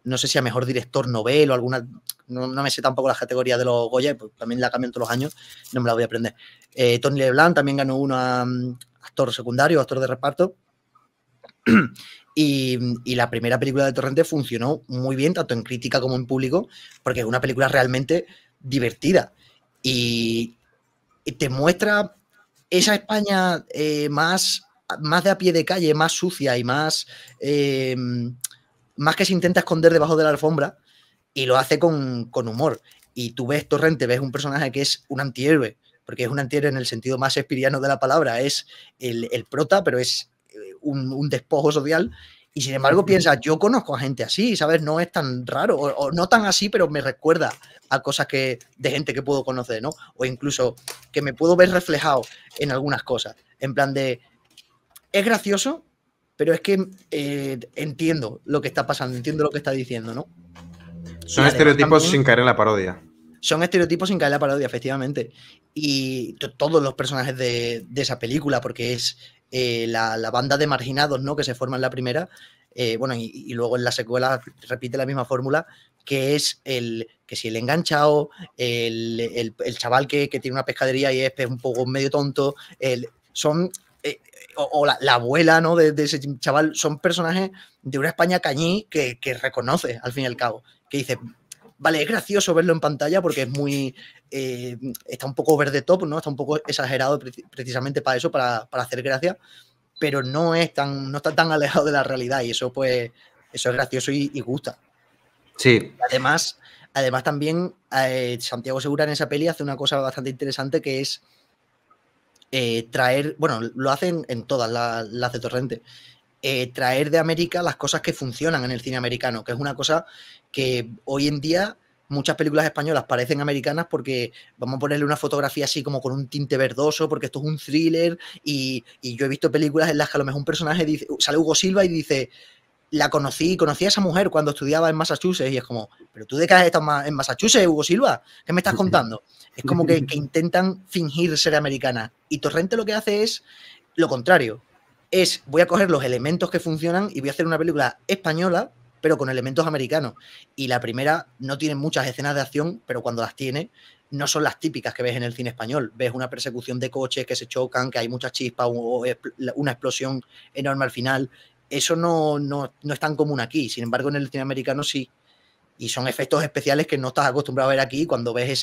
no sé si a mejor director novel o alguna, no, me sé tampoco la categoría de los Goya, pues también la cambian todos los años, no me la voy a aprender. Eh, Tony Leblanc también ganó uno mm, actor secundario, actor de reparto. Y, la primera película de Torrente funcionó muy bien, tanto en crítica como en público, porque es una película realmente divertida. Y, te muestra esa España eh, más, más de a pie de calle, más sucia y más... Eh, más que se intenta esconder debajo de la alfombra y lo hace con, humor. Y tú ves Torrente, ves un personaje que es un antihéroe, porque es un antihéroe en el sentido más espiriano de la palabra, es el, prota, pero es eh, un, despojo social. Y sin embargo piensa, yo conozco a gente así, ¿sabes? No es tan raro, o, o, no tan así, pero me recuerda a cosas que, de gente que puedo conocer, ¿no? O incluso que me puedo ver reflejado en algunas cosas. En plan de, es gracioso, pero es que eh, entiendo lo que está pasando, entiendo lo que está diciendo, ¿no? Son estereotipos sin caer en la parodia. Son estereotipos sin caer en la parodia, efectivamente. Y todos los personajes de, esa película, porque es eh, la, banda de marginados, ¿no? Que se forma en la primera, eh, bueno, y, luego en la secuela repite la misma fórmula, que es el que si el enganchado, el, chaval que, tiene una pescadería y es un poco medio tonto, el, son eh, o, la, abuela ¿no? De, ese chaval, son personajes de una España cañí que, reconoce al fin y al cabo, que dice, vale, es gracioso verlo en pantalla porque es muy, eh, está un poco verde top, ¿no? está un poco exagerado precisamente para eso, para, hacer gracia, pero no, es tan, no está tan alejado de la realidad y eso pues, eso es gracioso y, gusta. Sí. Además, además también eh, Santiago Segura en esa peli hace una cosa bastante interesante que es eh, traer, bueno, lo hacen en todas las, de Torrente, eh, traer de América las cosas que funcionan en el cine americano, que es una cosa que hoy en día muchas películas españolas parecen americanas porque vamos a ponerle una fotografía así como con un tinte verdoso, porque esto es un thriller y, y yo he visto películas en las que a lo mejor un personaje dice, sale Hugo Silva y dice, la conocí, conocí a esa mujer cuando estudiaba en Massachusetts y es como, pero tú de qué has estado en Massachusetts, Hugo Silva, ¿qué me estás contando? Es como que, intentan fingir ser americana y Torrente lo que hace es lo contrario, es voy a coger los elementos que funcionan y voy a hacer una película española pero con elementos americanos. Y la primera no tiene muchas escenas de acción, pero cuando las tiene, no son las típicas que ves en el cine español. Ves una persecución de coches que se chocan, que hay muchas chispas, una explosión enorme al final eso no, no, no, es tan común aquí. Sin embargo, en el latinoamericano sí. Y son efectos especiales que no estás acostumbrado a ver aquí. Cuando ves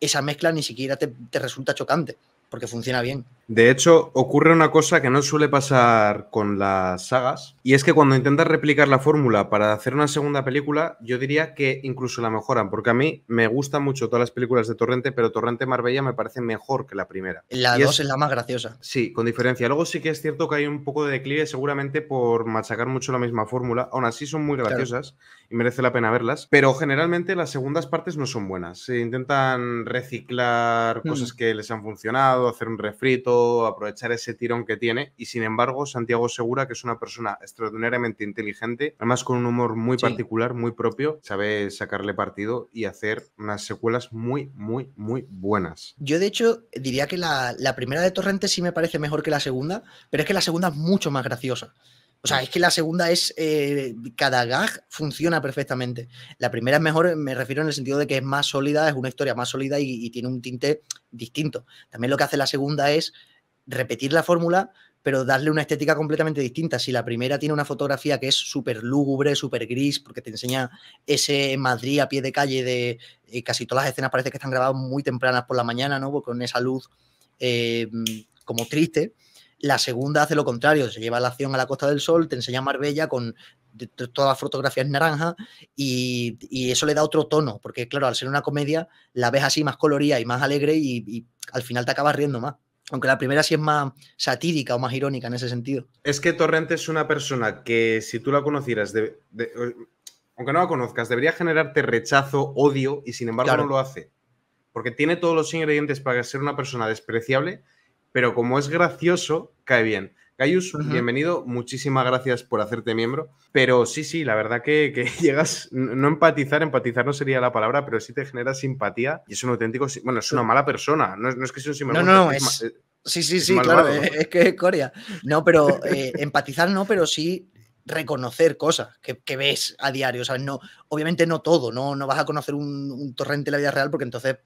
esa, mezcla ni siquiera te, te resulta chocante, porque funciona bien. De hecho, ocurre una cosa que no suele pasar con las sagas, y es que cuando intentas replicar la fórmula para hacer una segunda película, yo diría que incluso la mejoran, porque a mí me gustan mucho todas las películas de Torrente, pero Torrente Marbella me parece mejor que la primera. La dos es, la más graciosa. Sí, con diferencia. Luego sí que es cierto que hay un poco de declive, seguramente por machacar mucho la misma fórmula, aún así son muy graciosas y merece la pena verlas, pero generalmente las segundas partes no son buenas. Se intentan reciclar mm. cosas que les han funcionado, hacer un refrito aprovechar ese tirón que tiene. Y sin embargo, Santiago Segura, que es una persona extraordinariamente inteligente, además con un humor muy particular, muy propio, sabe sacarle partido y hacer unas secuelas muy, muy, muy buenas. Yo, de hecho, diría que la, la primera de Torrente sí me parece mejor que la segunda, pero es que la segunda es mucho más graciosa. O sea, es que la segunda es. Eh, cada gag funciona perfectamente. La primera es mejor, me refiero en el sentido de que es más sólida, es una historia más sólida y, tiene un tinte distinto. También lo que hace la segunda es repetir la fórmula, pero darle una estética completamente distinta. Si la primera tiene una fotografía que es súper lúgubre, súper gris, porque te enseña ese Madrid a pie de calle de eh, casi todas las escenas parece que están grabadas muy tempranas por la mañana, ¿no? Con esa luz eh, como triste. La segunda hace lo contrario, se lleva la acción a la Costa del Sol, te enseña Marbella con todas las fotografías naranja y, y, eso le da otro tono, porque claro, al ser una comedia, la ves así más colorida y más alegre y, al final te acabas riendo más. Aunque la primera sí es más satírica o más irónica en ese sentido. Es que Torrente es una persona que si tú la conocieras, aunque no la conozcas, debería generarte rechazo, odio y sin embargo no lo hace. Porque tiene todos los ingredientes para ser una persona despreciable, pero como es gracioso, cae bien. Gaius, bienvenido, muchísimas gracias por hacerte miembro, pero sí, sí, la verdad que, llegas, no empatizar, empatizar no sería la palabra, pero sí te genera simpatía y es un auténtico, bueno, es una mala persona, no, es que sea un simbólico. No, no, eh, es, sí, sí, sí, claro, es que es Corea. No, pero eh, empatizar no, pero sí reconocer cosas que, ves a diario, No, obviamente no todo, no, no vas a conocer un, un torrente en la vida real porque entonces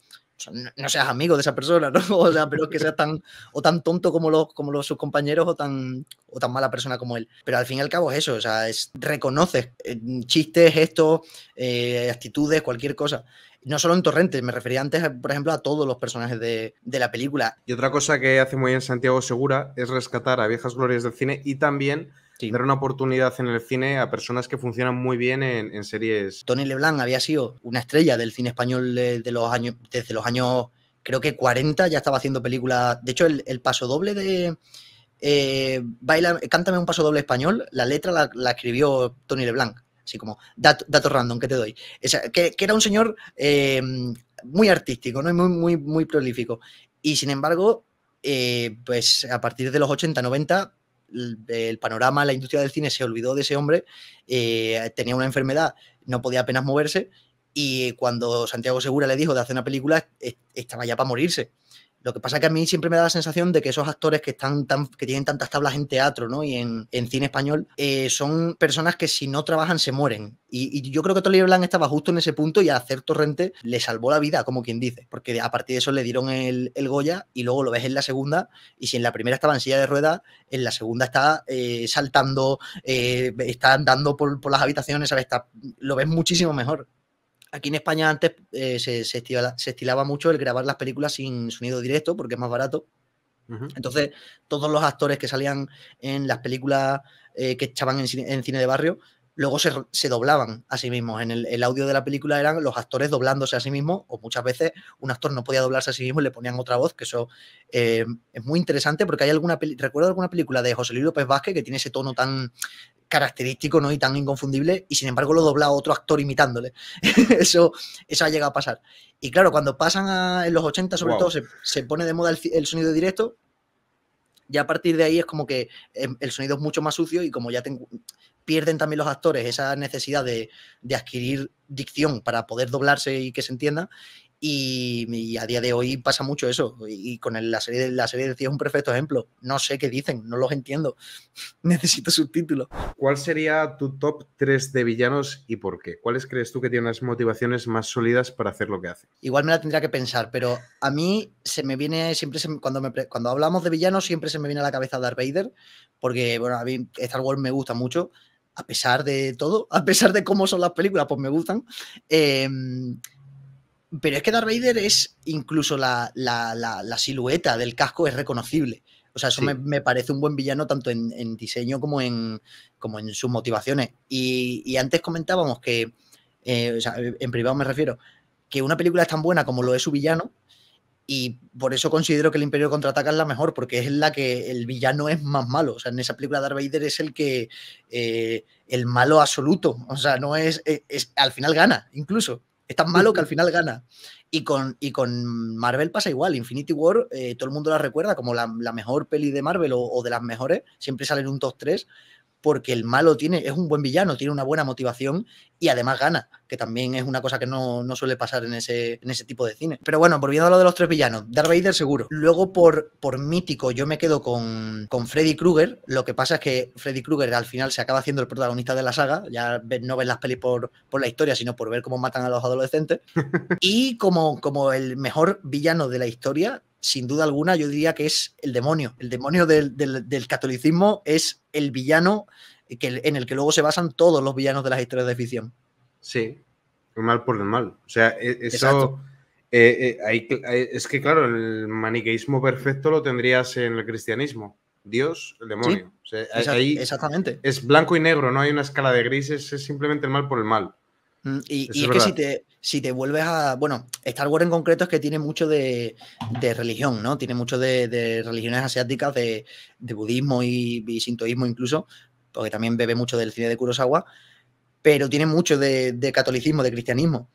no seas amigo de esa persona, ¿no? O sea, pero que seas tan, o tan tonto como los, como los sus compañeros o tan, tan mala persona como él. Pero al fin y al cabo es eso, o sea, es, reconoces eh, chistes, gestos, eh, actitudes, cualquier cosa. No solo en Torrentes, me refería antes, por ejemplo, a todos los personajes de, de la película. Y otra cosa que hace muy bien Santiago Segura es rescatar a viejas glorias del cine y también Tener una oportunidad en el cine a personas que funcionan muy bien en, series. Tony Leblanc había sido una estrella del cine español de, los años, desde los años, creo que 40, ya estaba haciendo películas. De hecho, el, paso doble de, eh, baila, cántame un paso doble español, la letra la, escribió Tony LeBlanc, así como dato, random que te doy. que, era un señor eh, muy artístico, ¿no? Muy, muy, muy prolífico. Y sin embargo, eh, pues a partir de los 80, 90, el panorama, la industria del cine se olvidó de ese hombre, eh, tenía una enfermedad, no podía apenas moverse y cuando Santiago Segura le dijo de hacer una película, estaba ya para morirse. Lo que pasa es que a mí siempre me da la sensación de que esos actores que están tan, que tienen tantas tablas en teatro y en, cine español eh, son personas que si no trabajan se mueren. Y, yo creo que Toledo Blanc estaba justo en ese punto y hacer Torrente le salvó la vida, como quien dice, porque a partir de eso le dieron el, Goya y luego lo ves en la segunda. Y si en la primera estaba en silla de ruedas, en la segunda está eh, saltando, eh, está andando por, las habitaciones, Está, lo ves muchísimo mejor. Aquí en España antes eh, se, estilaba, mucho el grabar las películas sin sonido directo porque es más barato. Entonces, todos los actores que salían en las películas eh, que echaban en cine, de barrio luego se, doblaban a sí mismos. En el, audio de la película eran los actores doblándose a sí mismos, o muchas veces un actor no podía doblarse a sí mismo y le ponían otra voz, que eso eh, es muy interesante porque hay alguna recuerdo alguna película de José Luis López Vázquez que tiene ese tono tan característico ¿no? y tan inconfundible, y sin embargo lo dobla otro actor imitándole. eso, eso ha llegado a pasar. Y claro, cuando pasan a, en los 80, sobre todo, se, pone de moda el, sonido directo. Ya a partir de ahí es como que em, el sonido es mucho más sucio y como ya pierden también los actores esa necesidad de, de, adquirir dicción para poder doblarse y que se entienda, y, a día de hoy pasa mucho eso. Y, con la serie, la serie de es un perfecto ejemplo. No sé qué dicen, no los entiendo. Necesito subtítulos. ¿Cuál sería tu top 3 de villanos y por qué? ¿Cuáles crees tú que tienen las motivaciones más sólidas para hacer lo que hace Igual me la tendría que pensar, pero a mí se me viene siempre, cuando, cuando hablamos de villanos, siempre se me viene a la cabeza Darth Vader, porque bueno, a mí Star Wars me gusta mucho, a pesar de todo, a pesar de cómo son las películas, pues me gustan. Eh, pero es que Darth Vader es incluso la, silueta del casco es reconocible. O sea, eso me, me, parece un buen villano tanto en, diseño como en, como en sus motivaciones. Y, antes comentábamos que, eh, o sea, en privado me refiero, que una película es tan buena como lo es su villano. Y por eso considero que el Imperio contraataca es la mejor, porque es la que el villano es más malo. O sea, en esa película Darth Vader es el que. Eh, el malo absoluto. O sea, no es. Al final gana, incluso. Es tan malo que al final gana. Y con, y con Marvel pasa igual. Infinity War, eh, todo el mundo la recuerda como la, mejor peli de Marvel o, de las mejores. Siempre sale un top 3 porque el malo tiene, es un buen villano, tiene una buena motivación y además gana, que también es una cosa que no, no suele pasar en ese, en ese tipo de cine. Pero bueno, volviendo a lo de los tres villanos, Darth Vader seguro. Luego por, por mítico yo me quedo con, con Freddy Krueger, lo que pasa es que Freddy Krueger al final se acaba haciendo el protagonista de la saga, ya no ves las pelis por, por la historia, sino por ver cómo matan a los adolescentes. Y como, como el mejor villano de la historia, sin duda alguna, yo diría que es el demonio. El demonio del, del, catolicismo es el villano en el que luego se basan todos los villanos de las historias de ficción. Sí, el mal por el mal. O sea, e, eso. Eh, eh, es que, claro, el maniqueísmo perfecto lo tendrías en el cristianismo. Dios, el demonio. exactamente. Es blanco y negro, no hay una escala de grises, es simplemente el mal por el mal. Mm, y, es, que si te, si te vuelves a. Bueno, Star Wars en concreto es que tiene mucho de, de religión, ¿no? Tiene mucho de, religiones asiáticas, de, budismo y, sintoísmo incluso, porque también bebe mucho del cine de Kurosawa, pero tiene mucho de, catolicismo, de cristianismo.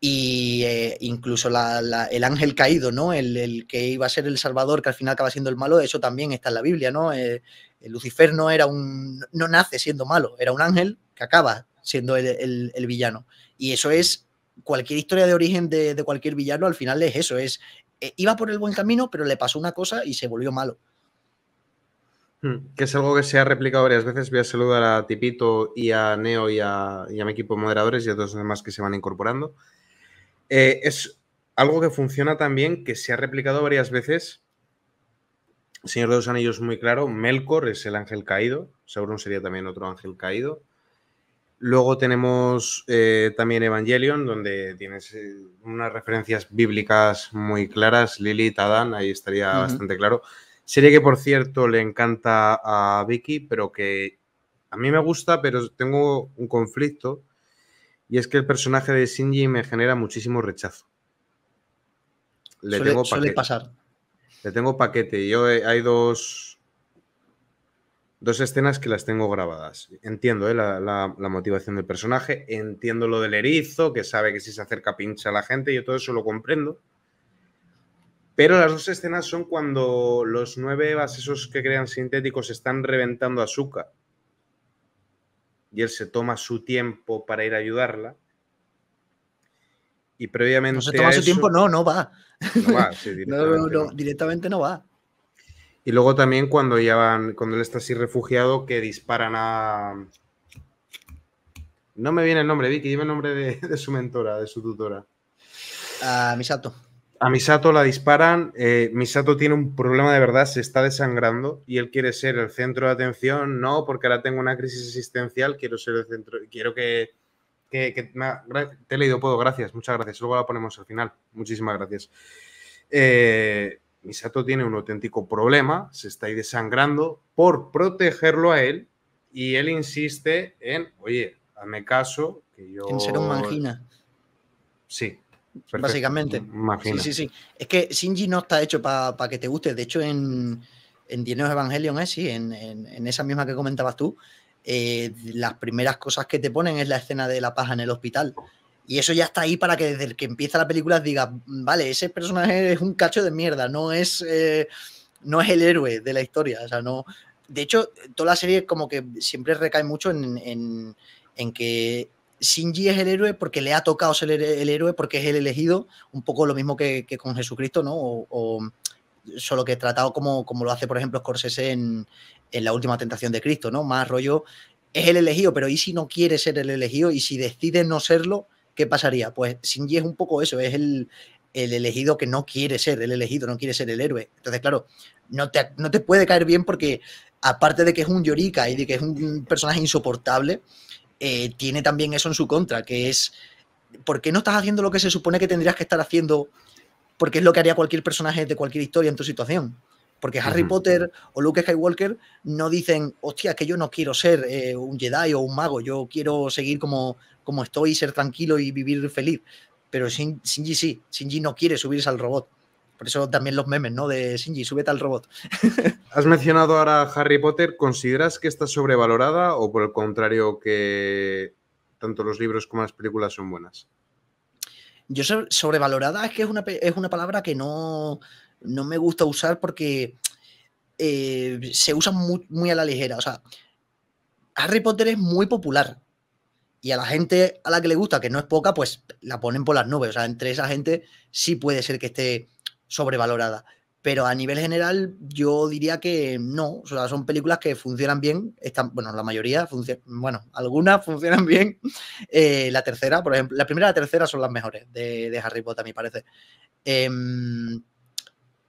Y eh, incluso el ángel caído, ¿no? El, que iba a ser el salvador, que al final acaba siendo el malo, eso también está en la Biblia, ¿no? Eh, Lucifer no era un. no nace siendo malo, era un ángel que acaba siendo el, villano. Y eso es, cualquier historia de origen de, cualquier villano al final es eso, es, eh, iba por el buen camino, pero le pasó una cosa y se volvió malo. Hmm, que es algo que se ha replicado varias veces. Voy a saludar a Tipito y a Neo y a, mi equipo de moderadores y a todos los demás que se van incorporando. Eh, es algo que funciona también, que se ha replicado varias veces. Señor de los Anillos, muy claro. Melkor es el ángel caído. Sauron sería también otro ángel caído. Luego tenemos eh, también Evangelion, donde tienes eh, unas referencias bíblicas muy claras, Lilith, Adán, ahí estaría bastante claro. Sería que, por cierto, le encanta a Vicky, pero que a mí me gusta, pero tengo un conflicto, y es que el personaje de Shinji me genera muchísimo rechazo. Le suele, tengo pasar. Le tengo paquete. Yo hay dos dos escenas que las tengo grabadas. Entiendo ¿eh? la, motivación del personaje, entiendo lo del erizo, que sabe que si se acerca pincha a la gente, yo todo eso lo comprendo. Pero las dos escenas son cuando los nueve evas, esos que crean sintéticos, están reventando azúcar. Y él se toma su tiempo para ir a ayudarla. Y previamente. No se toma su tiempo, no, no va. va, sí, no, directamente no va. Y luego también cuando ya van, cuando él está así refugiado, que disparan a. No me viene el nombre, Vicky, dime el nombre de, su mentora, de su tutora. A Misato. A Misato la disparan, eh, Misato tiene un problema de verdad, se está desangrando y él quiere ser el centro de atención, no, porque ahora tengo una crisis existencial, quiero ser el centro, quiero que... que te he leído puedo gracias, muchas gracias, luego la ponemos al final, muchísimas gracias. Eh, Misato tiene un auténtico problema, se está ahí desangrando por protegerlo a él y él insiste en, oye, hazme caso, que yo... En ser un mangina. Sí. Básicamente. Sí, sí, sí. Es que Shinji no está hecho para que te guste. De hecho, en, en evangelio Evangelion, eh, en, esa misma que comentabas tú, eh, las primeras cosas que te ponen es la escena de la paja en el hospital. Y eso ya está ahí para que desde el que empieza la película diga, mm, vale, ese personaje es un cacho de mierda, no es, eh, no es el héroe de la historia. sea, no. De hecho, toda la serie como que siempre recae mucho en, que Shinji es el héroe porque le ha tocado ser el, héroe, porque es el elegido, un poco lo mismo que, con Jesucristo, ¿no? solo que tratado como, como lo hace, por ejemplo, Scorsese en, en La Última Tentación de Cristo, ¿no? Más rollo, es el elegido, pero ¿y si no quiere ser el elegido? ¿Y si decide no serlo? ¿qué pasaría? Pues Shinji es un poco eso, es el, el elegido que no quiere ser el elegido, no quiere ser el héroe. Entonces, claro, no te, no te puede caer bien porque, aparte de que es un Yorika y de que es un personaje insoportable, eh, tiene también eso en su contra, que es, ¿por qué no estás haciendo lo que se supone que tendrías que estar haciendo? Porque es lo que haría cualquier personaje de cualquier historia en tu situación. Porque Harry Potter o Luke Skywalker no dicen, hostia, que yo no quiero ser eh, un Jedi o un mago, yo quiero seguir como como estoy, ser tranquilo y vivir feliz. Pero Shin, Shinji sí, Shinji no quiere subirse al robot. Por eso también los memes, ¿no? De Shinji, súbete al robot. Has mencionado ahora Harry Potter. ¿Consideras que está sobrevalorada o por el contrario que tanto los libros como las películas son buenas? Yo sobrevalorada es que es una, palabra que no, me gusta usar porque eh, se usa muy, muy, a la ligera. O sea, Harry Potter es muy popular y a la gente a la que le gusta, que no es poca, pues la ponen por las nubes. O sea, entre esa gente sí puede ser que esté sobrevalorada. Pero a nivel general, yo diría que no. O sea, son películas que funcionan bien. Están, bueno, la mayoría funcionan. Bueno, algunas funcionan bien. Eh, la tercera, por ejemplo. La primera y la tercera son las mejores de, Harry Potter, me parece. Em,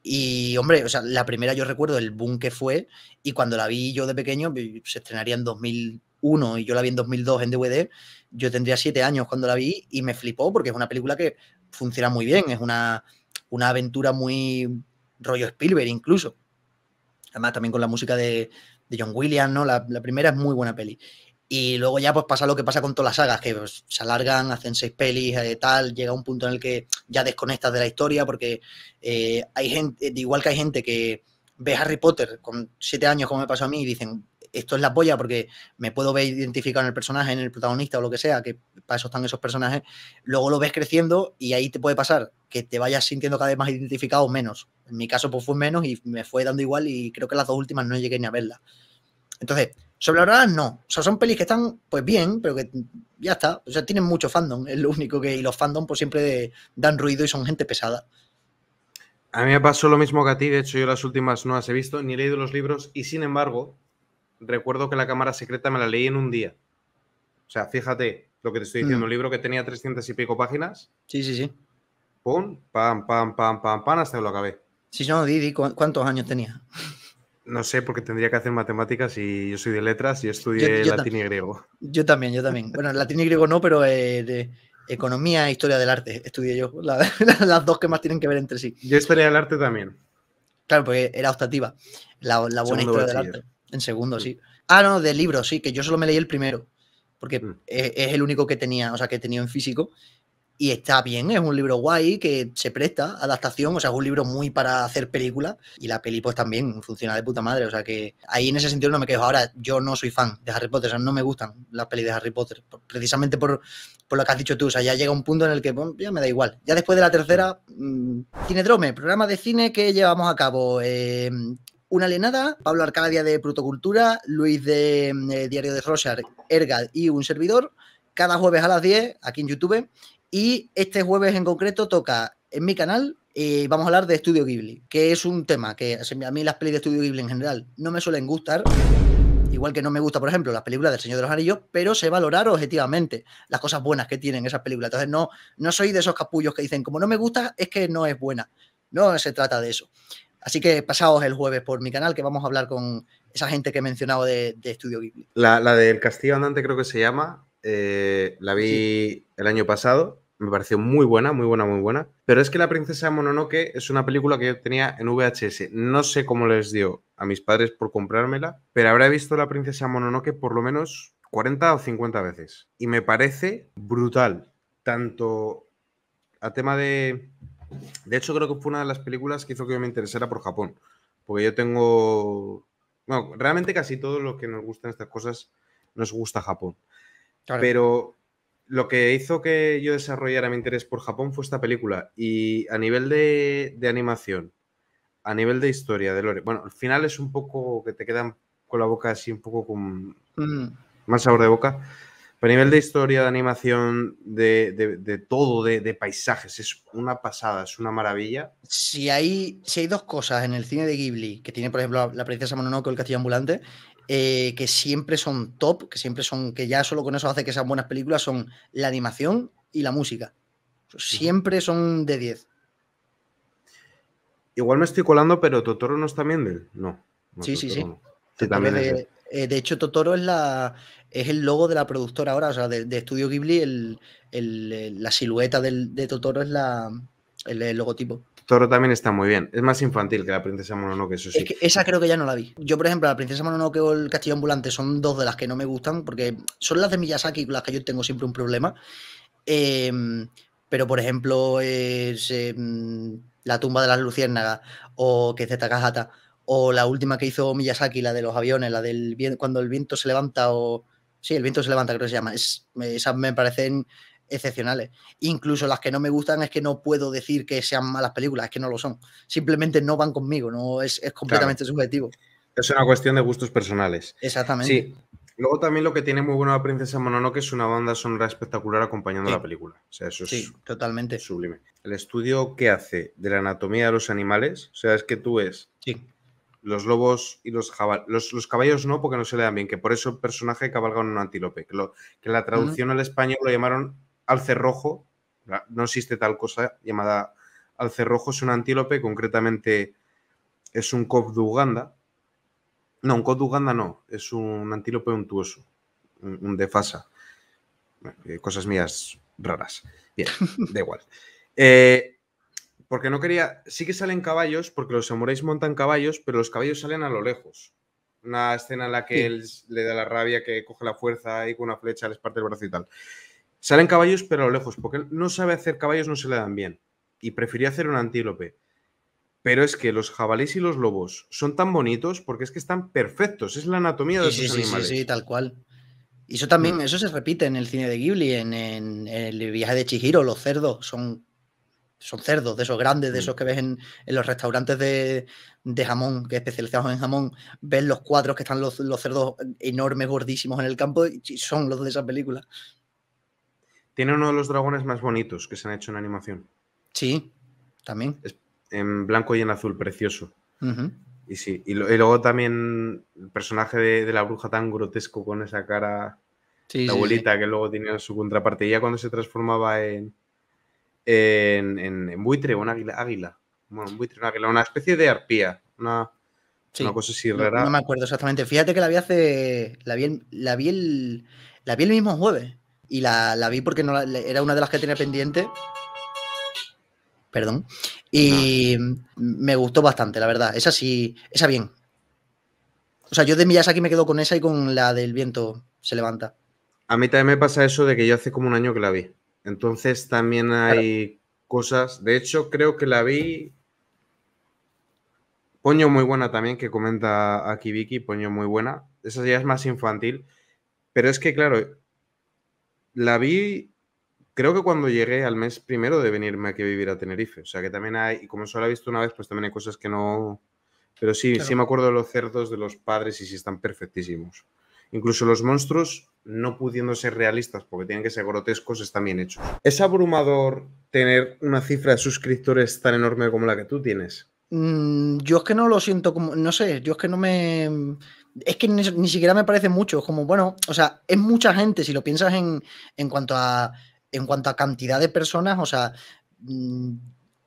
y hombre, o sea, la primera yo recuerdo el boom que fue. Y cuando la vi yo de pequeño, pues, se estrenaría en 2000 y yo la vi en 2002 en DVD, yo tendría siete años cuando la vi y me flipó porque es una película que funciona muy bien, es una, aventura muy rollo Spielberg incluso. Además también con la música de, John Williams, ¿no? La, primera es muy buena peli. Y luego ya pues pasa lo que pasa con todas las sagas, que pues, se alargan, hacen seis pelis, eh, tal, llega un punto en el que ya desconectas de la historia porque eh, hay gente, igual que hay gente que ve Harry Potter con siete años como me pasó a mí y dicen, esto es la polla porque me puedo ver identificado en el personaje, en el protagonista o lo que sea, que para eso están esos personajes, luego lo ves creciendo y ahí te puede pasar que te vayas sintiendo cada vez más identificado o menos. En mi caso pues fue menos y me fue dando igual y creo que las dos últimas no llegué ni a verlas. Entonces, verdad no. O sea, son pelis que están pues bien, pero que ya está. O sea, tienen mucho fandom, es lo único que... Y los fandom pues siempre dan ruido y son gente pesada. A mí me pasó lo mismo que a ti, de hecho yo las últimas no las he visto, ni he leído los libros y sin embargo recuerdo que la cámara secreta me la leí en un día. O sea, fíjate lo que te estoy diciendo, mm. un libro que tenía 300 y pico páginas. Sí, sí, sí. Pum, pam, pam, pam, pam, pam, hasta lo acabé. Sí, no, Didi, ¿cuántos años tenía? No sé, porque tendría que hacer matemáticas y yo soy de letras y estudié latín y griego. Yo también, yo también. Bueno, latín y griego no, pero eh, de economía e historia del arte estudié yo. las dos que más tienen que ver entre sí. Yo historia el arte también. Claro, porque era optativa. La, buena historia del arte. En segundo, sí. Ah, no, del libro, sí, que yo solo me leí el primero, porque mm. e, es, el único que tenía, o sea, que he tenido en físico. Y está bien, es un libro guay que se presta, adaptación, o sea, es un libro muy para hacer película. Y la peli, pues también funciona de puta madre, o sea, que ahí en ese sentido no me quejo. Ahora, yo no soy fan de Harry Potter, o sea, no me gustan las pelis de Harry Potter, precisamente por, lo que has dicho tú. O sea, ya llega un punto en el que ya me da igual. Ya después de la tercera, cine mm, Cinedrome, programa de cine que llevamos a cabo. Eh, una Alienada, Pablo Arcadia de Protocultura, Luis de mm, eh, Diario de Rosar, Ergal y un servidor, cada jueves a las 10 aquí en YouTube. Y este jueves en concreto toca en mi canal y eh, vamos a hablar de Estudio Ghibli, que es un tema que a mí las pelis de Estudio Ghibli en general no me suelen gustar, igual que no me gusta, por ejemplo, las películas del Señor de los Anillos, pero sé valorar objetivamente las cosas buenas que tienen esas películas. Entonces, no, no soy de esos capullos que dicen, como no me gusta, es que no es buena. No se trata de eso. Así que pasaos el jueves por mi canal que vamos a hablar con esa gente que he mencionado de, Estudio Ghibli. La, del Castillo Andante creo que se llama. Eh, la vi el año pasado. Me pareció muy buena, muy buena, muy buena. Pero es que La Princesa Mononoke es una película que yo tenía en VHS. No sé cómo les dio a mis padres por comprármela, pero habrá visto La Princesa Mononoke por lo menos 40 o 50 veces. Y me parece brutal. Tanto a tema de de hecho, creo que fue una de las películas que hizo que yo me interesara por Japón. Porque yo tengo. Bueno, realmente casi todo lo que nos gustan estas cosas nos gusta Japón. Pero lo que hizo que yo desarrollara mi interés por Japón fue esta película. Y a nivel de, animación, a nivel de historia, de lore. Bueno, al final es un poco que te quedan con la boca así, un poco con. Mm. Más sabor de boca a nivel de historia, de animación, de, todo, de, paisajes, es una pasada, es una maravilla. Si hay, hay dos cosas en el cine de Ghibli, que tiene, por ejemplo, La princesa Mononoke o El castillo ambulante, eh, que siempre son top, que siempre son, que ya solo con eso hace que sean buenas películas, son la animación y la música. Siempre son de 10. Igual me estoy colando, pero Totoro no es también de él. No. sí, sí, sí, También, eh, de hecho, Totoro es, la, es el logo de la productora ahora, o sea, de, Estudio Ghibli, eh, la silueta de Totoro es la, el, logotipo. Totoro también está muy bien. Es más infantil que la Princesa Mononoke, eso esa creo que ya no la vi. Yo, por ejemplo, la Princesa Mononoke o el Castillo Ambulante son dos de las que no me gustan, porque son las de Miyazaki con las que yo tengo siempre un problema. Em, pero, por ejemplo, es, em, La tumba de las luciérnagas o que es de Takahata o la última que hizo Miyazaki, la de los aviones, la del cuando el viento se levanta o... Sí, el viento se levanta, creo que se llama. Es, esas me parecen excepcionales. Incluso las que no me gustan es que no puedo decir que sean malas películas, es que no lo son. Simplemente no van conmigo, no es, completamente subjetivo. Es una cuestión de gustos personales. Exactamente. Sí. Luego también lo que tiene muy bueno la Princesa Mononoke es una banda sonora espectacular acompañando la película. O sea, eso sí, es totalmente. sublime. El estudio que hace de la anatomía de los animales, o sea, es que tú es... sí los lobos y los jabalíes. Los, caballos no, porque no se le dan bien, que por eso el personaje cabalga en un antílope, que, la traducción al español lo llamaron al cerrojo. No existe tal cosa llamada al cerrojo, es un antílope, concretamente es un cop de Uganda. No, un cop de Uganda no, es un antílope untuoso, un, defasa. Eh, cosas mías raras. Bien, da igual. Eh, porque no quería. Sí que salen caballos, porque los samuráis montan caballos, pero los caballos salen a lo lejos. Una escena en la que él le da la rabia, que coge la fuerza y con una flecha les parte el brazo y tal. Salen caballos, pero a lo lejos, porque él no sabe hacer caballos, no se le dan bien. Y prefería hacer un antílope. Pero es que los jabalíes y los lobos son tan bonitos porque es que están perfectos. Es la anatomía de sí, esos sí, Sí, tal cual. Y eso también, mm. eso se repite en el cine de Ghibli, en el viaje de Chihiro, los cerdos son son cerdos, de esos grandes, de mm. esos que ves en, los restaurantes de, de, jamón, que especializados en jamón, ves los cuadros que están los, cerdos enormes, gordísimos en el campo, y son los de esa película. Tiene uno de los dragones más bonitos que se han hecho en animación. Sí, también. Es en blanco y en azul, precioso. Y sí, y, luego también el personaje de, la bruja tan grotesco con esa cara, abuelita que luego tenía su contraparte. cuando se transformaba en, en, buitre o en águila, águila. Bueno, un buitre, águila, una especie de arpía, una, cosa así rara. No, me acuerdo exactamente. Fíjate que la vi hace. La vi, el, la vi, el, el mismo jueves. Y la, vi porque no era una de las que tenía pendiente. Perdón. Y me gustó bastante, la verdad. Esa sí, esa bien. O sea, yo de aquí me quedo con esa y con la del viento se levanta. A mí también me pasa eso de que yo hace como un año que la vi. Entonces también hay cosas. De hecho, creo que la vi. Poño muy buena también, que comenta aquí Vicky, Poño muy buena. Esa ya es más infantil. Pero es que, claro, la vi, creo que cuando llegué al mes primero de venirme aquí a vivir a Tenerife. O sea que también hay, y como solo la he visto una vez, pues también hay cosas que no. Pero sí, sí me acuerdo de los cerdos de los padres y sí están perfectísimos. Incluso los monstruos no pudiendo ser realistas porque tienen que ser grotescos, están bien hechos. ¿Es abrumador tener una cifra de suscriptores tan enorme como la que tú tienes? Mm, yo es que no lo siento como, no sé, yo es que no me... Es que ni, siquiera me parece mucho, es como, bueno, o sea, es mucha gente, si lo piensas en, cuanto, a, en cuanto a cantidad de personas, o sea... Mm,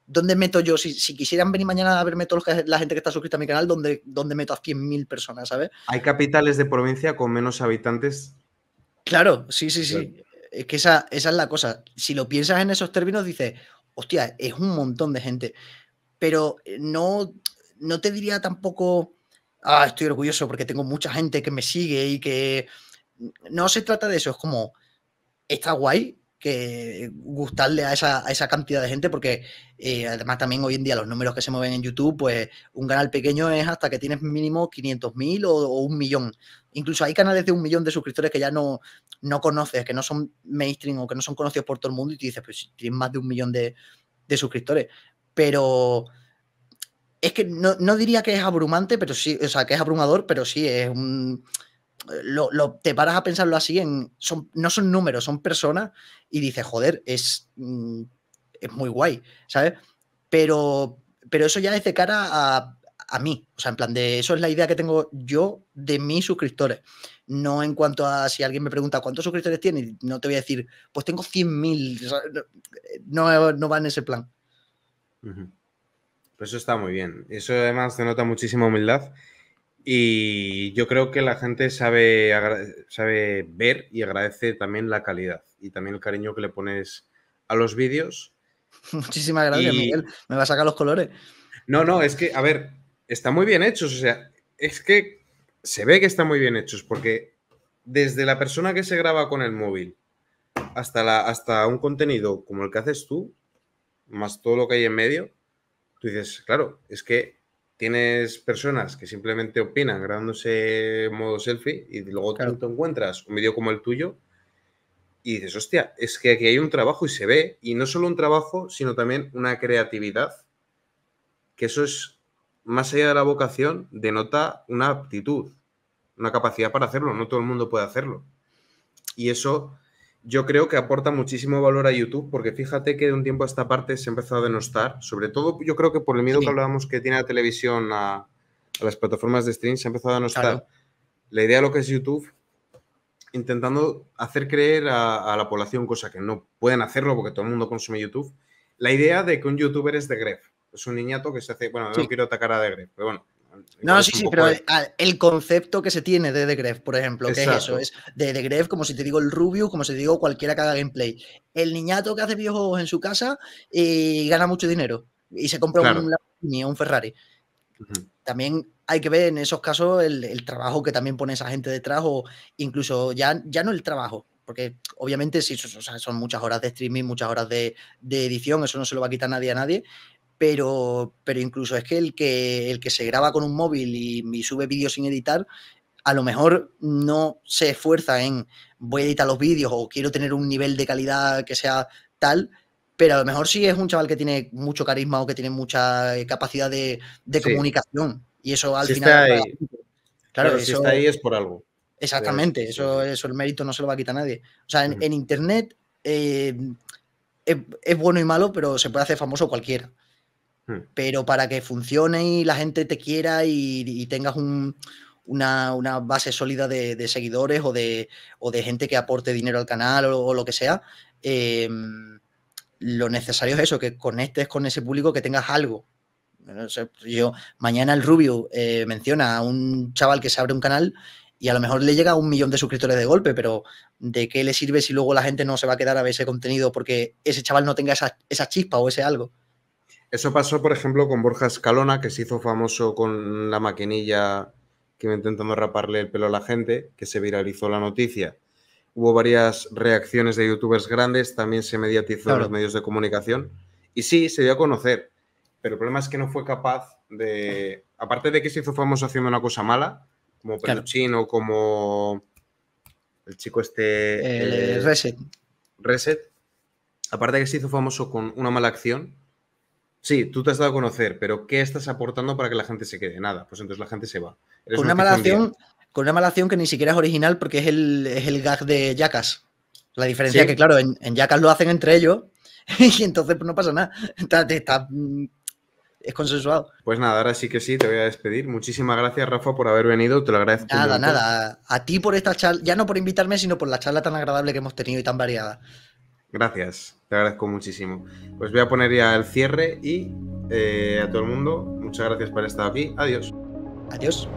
¿Dónde meto yo? Si, quisieran venir mañana a verme todos la gente que está suscrita a mi canal, ¿dónde, dónde meto a 100.000 personas, ¿sabes? Hay capitales de provincia con menos habitantes Claro, sí, sí, sí. Es que esa, esa es la cosa. Si lo piensas en esos términos, dices, hostia, es un montón de gente. Pero eh, no, no te diría tampoco, ah, estoy orgulloso porque tengo mucha gente que me sigue y que... No se trata de eso, es como, está guay, que gustarle a esa, cantidad de gente, porque eh, además también hoy en día los números que se mueven en YouTube, pues un canal pequeño es hasta que tienes mínimo 500.000 o, un millón. Incluso hay canales de un millón de suscriptores que ya no, no conoces, que no son mainstream o que no son conocidos por todo el mundo y te dices, pues tienes más de un millón de, suscriptores. Pero es que no, no, diría que es abrumante, pero sí, o sea, que es abrumador, pero sí es un lo, te paras a pensarlo así, en, son, no son números, son personas, y dices, joder, es, mm, es muy guay, ¿sabes? Pero, pero eso ya es de cara a, mí, o sea, en plan de, eso es la idea que tengo yo de mis suscriptores, no en cuanto a si alguien me pregunta cuántos suscriptores tiene, no te voy a decir, pues tengo 100.000, no, no va en ese plan. Pues eso está muy bien, eso además nota muchísima humildad y yo creo que la gente sabe, sabe ver y agradece también la calidad y también el cariño que le pones a los vídeos. Muchísimas gracias, Miguel. Me va a sacar los colores. No, no, es que, a ver, está muy bien hechos. O sea, es que se ve que está muy bien hechos porque desde la persona que se graba con el móvil hasta, la, hasta un contenido como el que haces tú, más todo lo que hay en medio, tú dices, claro, es que tienes personas que simplemente opinan grabándose modo selfie y luego claro. te encuentras un vídeo como el tuyo y dices, hostia, es que aquí hay un trabajo y se ve, y no solo un trabajo, sino también una creatividad, que eso es, más allá de la vocación, denota una aptitud, una capacidad para hacerlo, no todo el mundo puede hacerlo. Y eso yo creo que aporta muchísimo valor a YouTube, porque fíjate que de un tiempo a esta parte se ha empezado a denostar, sobre todo yo creo que por el miedo que hablábamos que tiene la televisión a, las plataformas de streaming, se ha empezado a denostar la idea de lo que es YouTube, intentando hacer creer a, la población, cosa que no pueden hacerlo porque todo el mundo consume YouTube, la idea de que un youtuber es de Gref, es un niñato que se hace, bueno, no quiero atacar a de Gref, pero bueno, no, sí, sí, pero el concepto que se tiene de The por ejemplo, que es eso, es de The como si te digo el Rubio, como si te digo cualquiera cada gameplay. El niñato que hace viejos en su casa y eh, gana mucho dinero y se compra un Lamborghini o un Ferrari. También hay que ver en esos casos el, trabajo que también pone esa gente detrás o incluso ya, ya no el trabajo, porque obviamente si son, muchas horas de streaming, muchas horas de, de, edición, eso no se lo va a quitar nadie a nadie, pero, incluso es que el, que el que se graba con un móvil y, sube vídeos sin editar, a lo mejor no se esfuerza en voy a editar los vídeos o quiero tener un nivel de calidad que sea tal, pero a lo mejor sí es un chaval que tiene mucho carisma o que tiene mucha eh, capacidad de, comunicación. Y eso al final. Claro, si está ahí es por algo. Exactamente, eso, eso el mérito no se lo va a quitar nadie. O sea, en, internet eh, es, bueno y malo, pero se puede hacer famoso cualquiera. Hmm. Pero para que funcione y la gente te quiera y, tengas una, base sólida de, seguidores o de, gente que aporte dinero al canal o, lo que sea, em, lo necesario es eso, que conectes con ese público, que tengas algo. yo, mañana el Rubio eh, menciona a un chaval que se abre un canal y a lo mejor le llega a un millón de suscriptores de golpe, pero ¿de qué le sirve si luego la gente no se va a quedar a ver ese contenido porque ese chaval no tenga esa chispa o ese algo? Eso pasó, por ejemplo, con Borja Escalona, que se hizo famoso con la maquinilla que intentó intentando raparle el pelo a la gente, que se viralizó la noticia. Hubo varias reacciones de youtubers grandes, también se mediatizó en los medios de comunicación. Y sí, se dio a conocer, pero el problema es que no fue capaz de. Aparte de que se hizo famoso haciendo una cosa mala, como Peluchín o como el chico este. Eh, Reset. Reset. Aparte de que se hizo famoso con una mala acción, Sí, tú te has dado a conocer, pero ¿qué estás aportando para que la gente se quede? Nada, pues entonces la gente se va. con, una mala acción, con una que ni siquiera es original porque es el, es gag de Yaka's. La diferencia es que, claro, en, Yaka's lo hacen entre ellos y entonces pues, no pasa nada. Está, está, mm, es consensuado. Pues nada, ahora sí que sí, te voy a despedir. Muchísimas gracias, Rafa, por haber venido. Te lo agradezco. Nada, nada. A ti por esta charla, ya no por invitarme, sino por la charla tan agradable que hemos tenido y tan variada. Gracias, te agradezco muchísimo. Pues voy a poner ya el cierre y eh, a todo el mundo, muchas gracias por estar aquí. Adiós. Adiós.